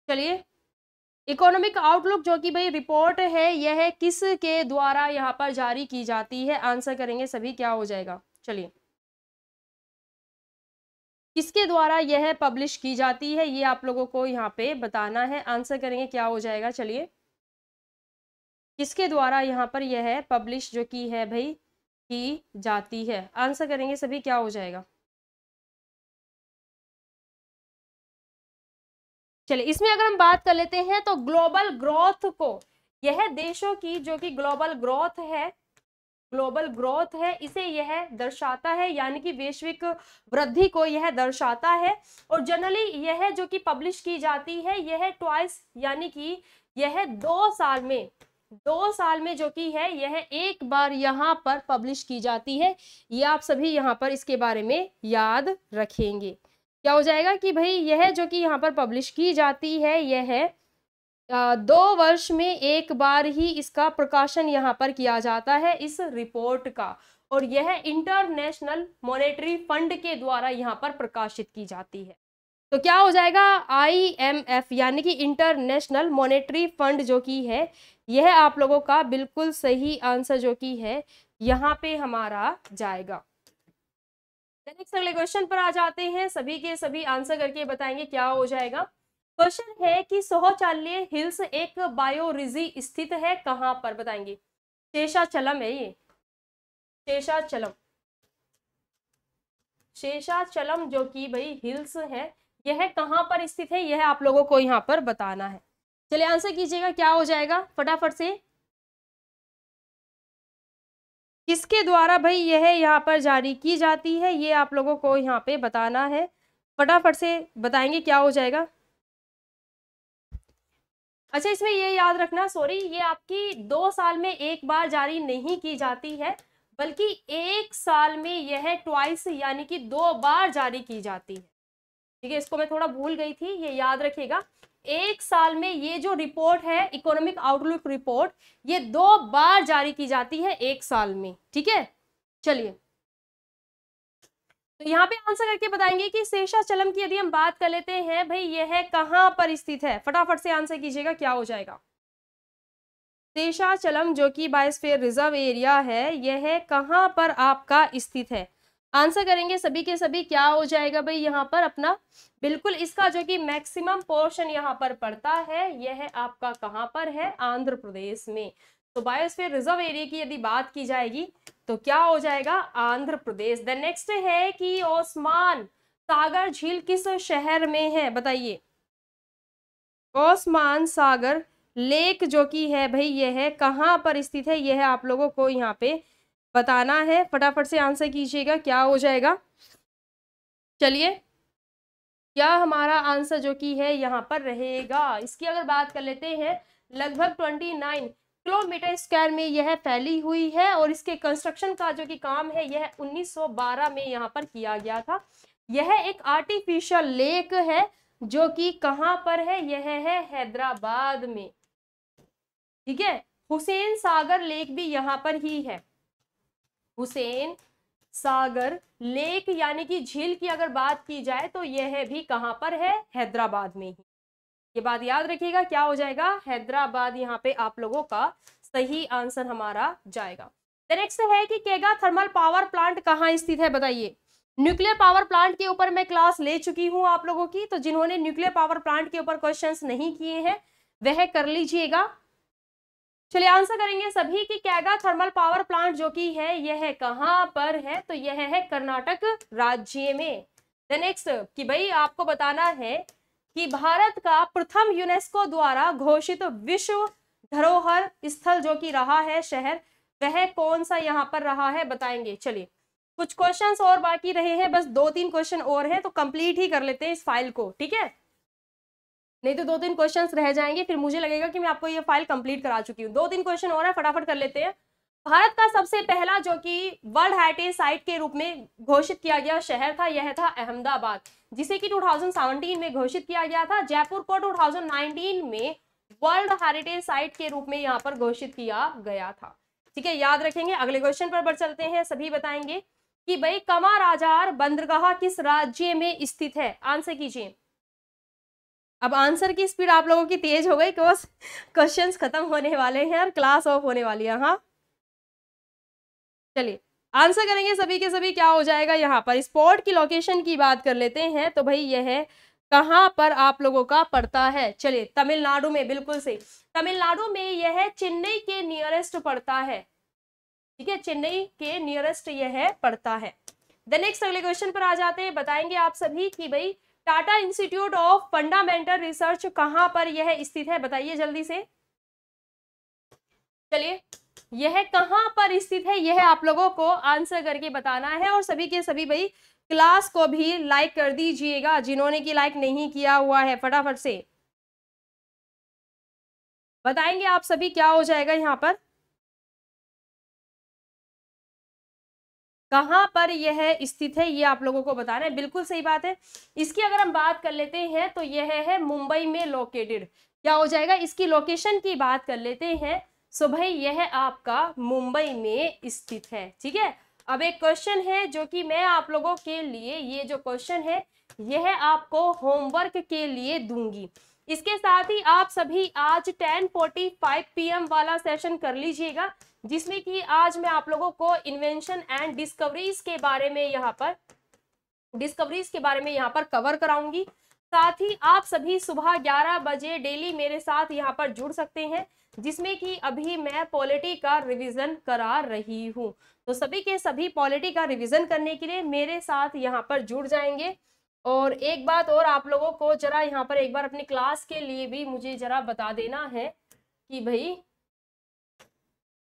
चलिए इकोनॉमिक आउटलुक जो कि भाई रिपोर्ट है यह किस के द्वारा यहाँ पर जारी की जाती है आंसर करेंगे सभी क्या हो जाएगा चलिए किसके द्वारा यह पब्लिश की जाती है ये आप लोगों को यहाँ पे बताना है आंसर करेंगे क्या हो जाएगा चलिए किसके द्वारा यहाँ पर यह पब्लिश जो की है भाई की जाती है आंसर करेंगे सभी क्या हो जाएगा चलिए इसमें अगर हम बात कर लेते हैं तो ग्लोबल ग्रोथ को यह देशों की जो कि ग्लोबल ग्रोथ है ग्लोबल ग्रोथ है इसे यह दर्शाता है यानी कि वैश्विक वृद्धि को यह दर्शाता है और जनरली यह जो कि पब्लिश की जाती है यह ट्वाइस यानी कि यह दो साल में दो साल में जो कि है यह एक बार यहाँ पर पब्लिश की जाती है ये आप सभी यहाँ पर इसके बारे में याद रखेंगे क्या हो जाएगा कि भाई यह जो कि यहाँ पर पब्लिश की जाती है यह है दो वर्ष में एक बार ही इसका प्रकाशन यहाँ पर किया जाता है इस रिपोर्ट का और यह इंटरनेशनल मॉनेटरी फंड के द्वारा यहाँ पर प्रकाशित की जाती है तो क्या हो जाएगा आईएमएफ यानी कि इंटरनेशनल मॉनेटरी फंड जो कि है यह आप लोगों का बिल्कुल सही आंसर जो कि है यहाँ पे हमारा जाएगा नेक्स्ट अगले क्वेश्चन पर आ जाते हैं सभी के सभी आंसर करके बताएंगे क्या हो जाएगा क्वेश्चन है कि सोहचाल्य हिल्स एक बायोरिजी स्थित है कहाँ पर बताएंगे शेषाचलम है ये शेषाचलम शेषाचलम जो कि भाई हिल्स है यह कहाँ पर स्थित है यह आप लोगों को यहाँ पर बताना है चलिए आंसर कीजिएगा क्या हो जाएगा फटाफट से किसके द्वारा भाई यह यहाँ पर जारी की जाती है ये आप लोगों को यहाँ पे बताना है फटाफट से बताएंगे क्या हो जाएगा अच्छा इसमें ये याद रखना सॉरी ये आपकी दो साल में एक बार जारी नहीं की जाती है बल्कि एक साल में यह ट्वाइस यानी कि दो बार जारी की जाती है ठीक है इसको मैं थोड़ा भूल गई थी ये याद रखिएगा एक साल में ये जो रिपोर्ट है इकोनॉमिक आउटलुक रिपोर्ट ये दो बार जारी की जाती है एक साल में ठीक है चलिए तो यहाँ पे आंसर करके बताएंगे कि शेषाचलम की यदि हम बात कर लेते हैं भाई यह है कहाँ पर स्थित है फटाफट से आंसर कीजिएगा क्या हो जाएगा शेषाचलम जो कि बायोस्फीयर रिजर्व एरिया है यह कहाँ पर आपका स्थित है आंसर करेंगे सभी के सभी क्या हो जाएगा भाई यहाँ पर अपना बिल्कुल इसका जो कि मैक्सिमम पोर्शन यहाँ पर पड़ता है यह आपका कहाँ पर है आंध्र प्रदेश में तो बायोस्फीयर रिजर्व एरिया की यदि बात की जाएगी तो क्या हो जाएगा आंध्र प्रदेश द नेक्स्ट है कि ओस्मान सागर झील किस शहर में है बताइए ओस्मान सागर लेक जो कि है भाई यह है कहाँ पर स्थित है यह आप लोगों को यहाँ पे बताना है फटाफट से आंसर कीजिएगा क्या हो जाएगा चलिए क्या हमारा आंसर जो कि है यहाँ पर रहेगा इसकी अगर बात कर लेते हैं लगभग ट्वेंटी नाइन किलोमीटर स्क्वायर में यह फैली हुई है और इसके कंस्ट्रक्शन का जो कि काम है यह 1912 में यहाँ पर किया गया था यह एक आर्टिफिशियल लेक है जो कि कहाँ पर है यह है हैदराबाद में ठीक है हुसैन सागर लेक भी यहाँ पर ही है हुसैन सागर लेक यानी कि झील की अगर बात की जाए तो यह भी कहाँ पर है हैदराबाद में ही ये बात याद रखिएगा क्या हो जाएगा हैदराबाद यहाँ पे आप लोगों का सही आंसर हमारा जाएगा नेक्स्ट है कि केगा थर्मल पावर प्लांट कहाँ स्थित है बताइए न्यूक्लियर पावर प्लांट के ऊपर मैं क्लास ले चुकी हूँ आप लोगों की तो जिन्होंने न्यूक्लियर पावर प्लांट के ऊपर क्वेश्चंस नहीं किए हैं वह कर लीजिएगा चलिए आंसर करेंगे सभी की कैगा थर्मल पावर प्लांट जो कि है यह कहाँ पर है तो यह है कर्नाटक राज्य में नेक्स्ट कि भाई आपको बताना है कि भारत का प्रथम यूनेस्को द्वारा घोषित विश्व धरोहर स्थल जो कि रहा है शहर वह कौन सा यहाँ पर रहा है बताएंगे चलिए कुछ क्वेश्चंस और बाकी रहे हैं बस दो तीन क्वेश्चन और हैं तो कंप्लीट ही कर लेते हैं इस फाइल को ठीक है नहीं तो दो तीन क्वेश्चन रह जाएंगे फिर मुझे लगेगा कि मैं आपको ये फाइल कंप्लीट करा चुकी हूँ दो तीन क्वेश्चन और है फटाफट कर लेते हैं भारत का सबसे पहला जो कि वर्ल्ड हेरिटेज साइट के रूप में घोषित किया गया शहर था यह था अहमदाबाद जिसे कि 2017 में घोषित किया गया था जयपुर को 2019 में वर्ल्ड हेरिटेज साइट के रूप में यहाँ पर घोषित किया गया था ठीक है याद रखेंगे अगले क्वेश्चन पर बढ़ चलते हैं सभी बताएंगे कि भाई कमा राजार बंदरगाह किस राज्य में स्थित है आंसर कीजिए अब आंसर की स्पीड आप लोगों की तेज हो गई बिकॉज क्वेश्चन खत्म होने वाले हैं और क्लास ऑफ होने वाली है हाँ चलिए आंसर करेंगे सभी के सभी क्या हो जाएगा यहाँ पर स्पॉट की लोकेशन की बात कर लेते हैं तो भाई यह है कहाँ पर आप लोगों का पड़ता है चलिए तमिलनाडु में बिल्कुल सही तमिलनाडु में यह है चेन्नई के नियरेस्ट पड़ता है ठीक है चेन्नई के नियरेस्ट यह है पड़ता है द नेक्स्ट अगले क्वेश्चन पर आ जाते हैं बताएंगे आप सभी कि भाई Tata institute of fundamental research कहां पर यह स्थित है बताइए जल्दी से चलिए यह कहां पर स्थित है यह आप लोगों को आंसर करके बताना है और सभी के सभी भाई क्लास को भी लाइक कर दीजिएगा जिन्होंने की लाइक नहीं किया हुआ है फटाफट से बताएंगे आप सभी क्या हो जाएगा यहाँ पर कहाँ पर यह स्थित है ये आप लोगों को बता रहे हैं बिल्कुल सही बात है इसकी अगर हम बात कर लेते हैं तो यह है मुंबई में लोकेटेड क्या हो जाएगा इसकी लोकेशन की बात कर लेते हैं सो भाई यह आपका मुंबई में स्थित है ठीक है अब एक क्वेश्चन है जो कि मैं आप लोगों के लिए ये जो क्वेश्चन है यह आपको होमवर्क के लिए दूंगी इसके साथ ही आप सभी आज 10:45 पीएम वाला सेशन कर लीजिएगा जिसमें कि आज मैं आप लोगों को इन्वेंशन एंड डिस्कवरीज के बारे में यहाँ पर डिस्कवरीज के बारे में यहाँ पर कवर कराऊंगी साथ ही आप सभी सुबह 11 बजे डेली मेरे साथ यहाँ पर जुड़ सकते हैं जिसमें कि अभी मैं पॉलिटी का रिवीजन करा रही हूँ तो सभी के सभी पॉलिटी का रिवीजन करने के लिए मेरे साथ यहाँ पर जुड़ जाएंगे और एक बात और आप लोगों को जरा यहाँ पर एक बार अपनी क्लास के लिए भी मुझे जरा बता देना है कि भाई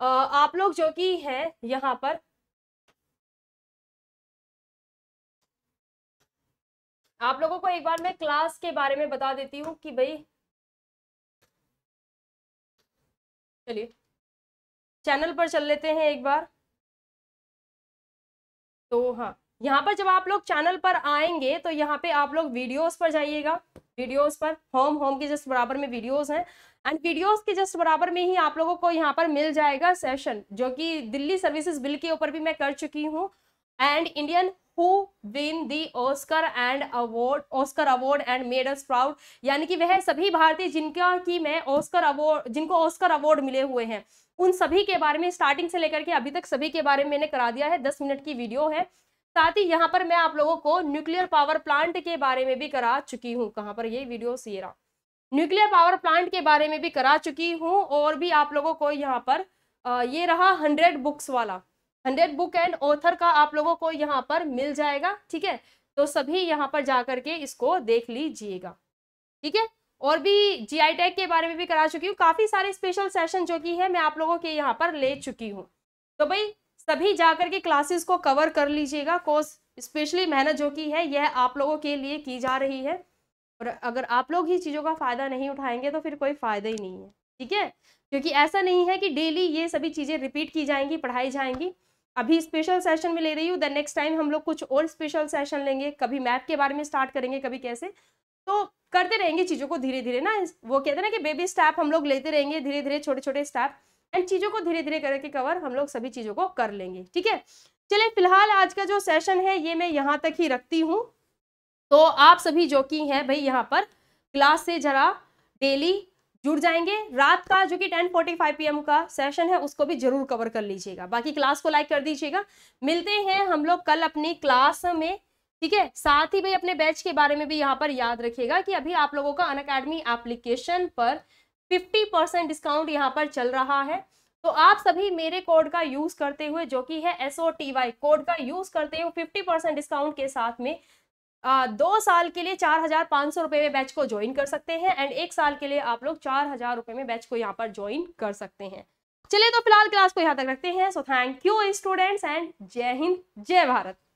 आप लोग जो कि हैं यहाँ पर आप लोगों को एक बार मैं क्लास के बारे में बता देती हूँ कि भाई चलिए चैनल पर चल लेते हैं एक बार तो हाँ यहाँ पर जब आप लोग चैनल पर आएंगे तो यहाँ पे आप लोग वीडियोस पर जाइएगा वीडियोस पर होम होम के जस्ट बराबर में वीडियोस हैं एंड वीडियोस के जस्ट बराबर में ही आप लोगों को यहाँ पर मिल जाएगा सेशन जो कि दिल्ली सर्विसेज बिल के ऊपर भी मैं कर चुकी हूँ and Indian who win the Oscar and award Oscar award and made us proud यानी कि वह सभी भारतीय जिनका कि मैं ऑस्कर अवार्ड जिनको ऑस्कर अवार्ड मिले हुए हैं उन सभी के बारे में स्टार्टिंग से लेकर के अभी तक सभी के बारे में मैंने करा दिया है दस मिनट की वीडियो है साथ ही यहाँ पर मैं आप लोगों को न्यूक्लियर पावर प्लांट के बारे में भी करा चुकी हूँ कहाँ पर ये वीडियो ये रहा न्यूक्लियर पावर प्लांट के बारे में भी करा चुकी हूँ और भी आप लोगों को यहाँ पर आ, ये रहा हंड्रेड बुक्स वाला हंड्रेड बुक एंड ऑथर का आप लोगों को यहाँ पर मिल जाएगा ठीक है तो सभी यहाँ पर जा करके इसको देख लीजिएगा ठीक है और भी जी आई टैग के बारे में भी करा चुकी हूँ काफ़ी सारे स्पेशल सेशन जो कि है मैं आप लोगों के यहाँ पर ले चुकी हूँ तो भाई सभी जाकर के क्लासेस को कवर कर लीजिएगा कोर्स स्पेशली मेहनत जो की है यह आप लोगों के लिए की जा रही है और अगर आप लोग ही चीज़ों का फ़ायदा नहीं उठाएंगे तो फिर कोई फ़ायदा ही नहीं है ठीक है क्योंकि ऐसा नहीं है कि डेली ये सभी चीज़ें रिपीट की जाएंगी पढ़ाई जाएंगी अभी स्पेशल सेशन में ले रही हूँ देन नेक्स्ट टाइम हम लोग कुछ और स्पेशल सेशन लेंगे कभी मैप के बारे में स्टार्ट करेंगे कभी कैसे तो करते रहेंगे चीज़ों को धीरे धीरे ना वो कहते हैं ना कि बेबी स्टेप हम लोग लेते रहेंगे धीरे धीरे छोटे छोटे स्टेप एंड चीज़ों को धीरे धीरे करके कवर हम लोग सभी चीज़ों को कर लेंगे ठीक है चलिए फिलहाल आज का जो सेशन है ये मैं यहाँ तक ही रखती हूँ तो आप सभी जो कि हैं भाई यहाँ पर क्लास से जरा डेली जुड़ जाएंगे रात का जो कि 10:45 पीएम का सेशन है उसको भी जरूर कवर कर लीजिएगा बाकी क्लास को लाइक कर दीजिएगा मिलते हैं हम लोग कल अपनी क्लास में ठीक है साथ ही भाई अपने बैच के बारे में भी यहाँ पर याद रखिएगा कि अभी आप लोगों का अन एप्लीकेशन पर फिफ्टी परसेंट डिस्काउंट यहाँ पर चल रहा है तो आप सभी मेरे कोड का यूज करते हुए जो कि है S O T Y code का यूज करते हुए फिफ्टी परसेंट डिस्काउंट के साथ में आ, दो साल के लिए चार हजार पाँच सौ रुपये में बैच को ज्वाइन कर सकते हैं एंड एक साल के लिए आप लोग चार हजार रुपये में बैच को यहाँ पर ज्वाइन कर सकते हैं चलिए तो फिलहाल क्लास को यहाँ तक रखते हैं so thank you students and जय हिंद जय भारत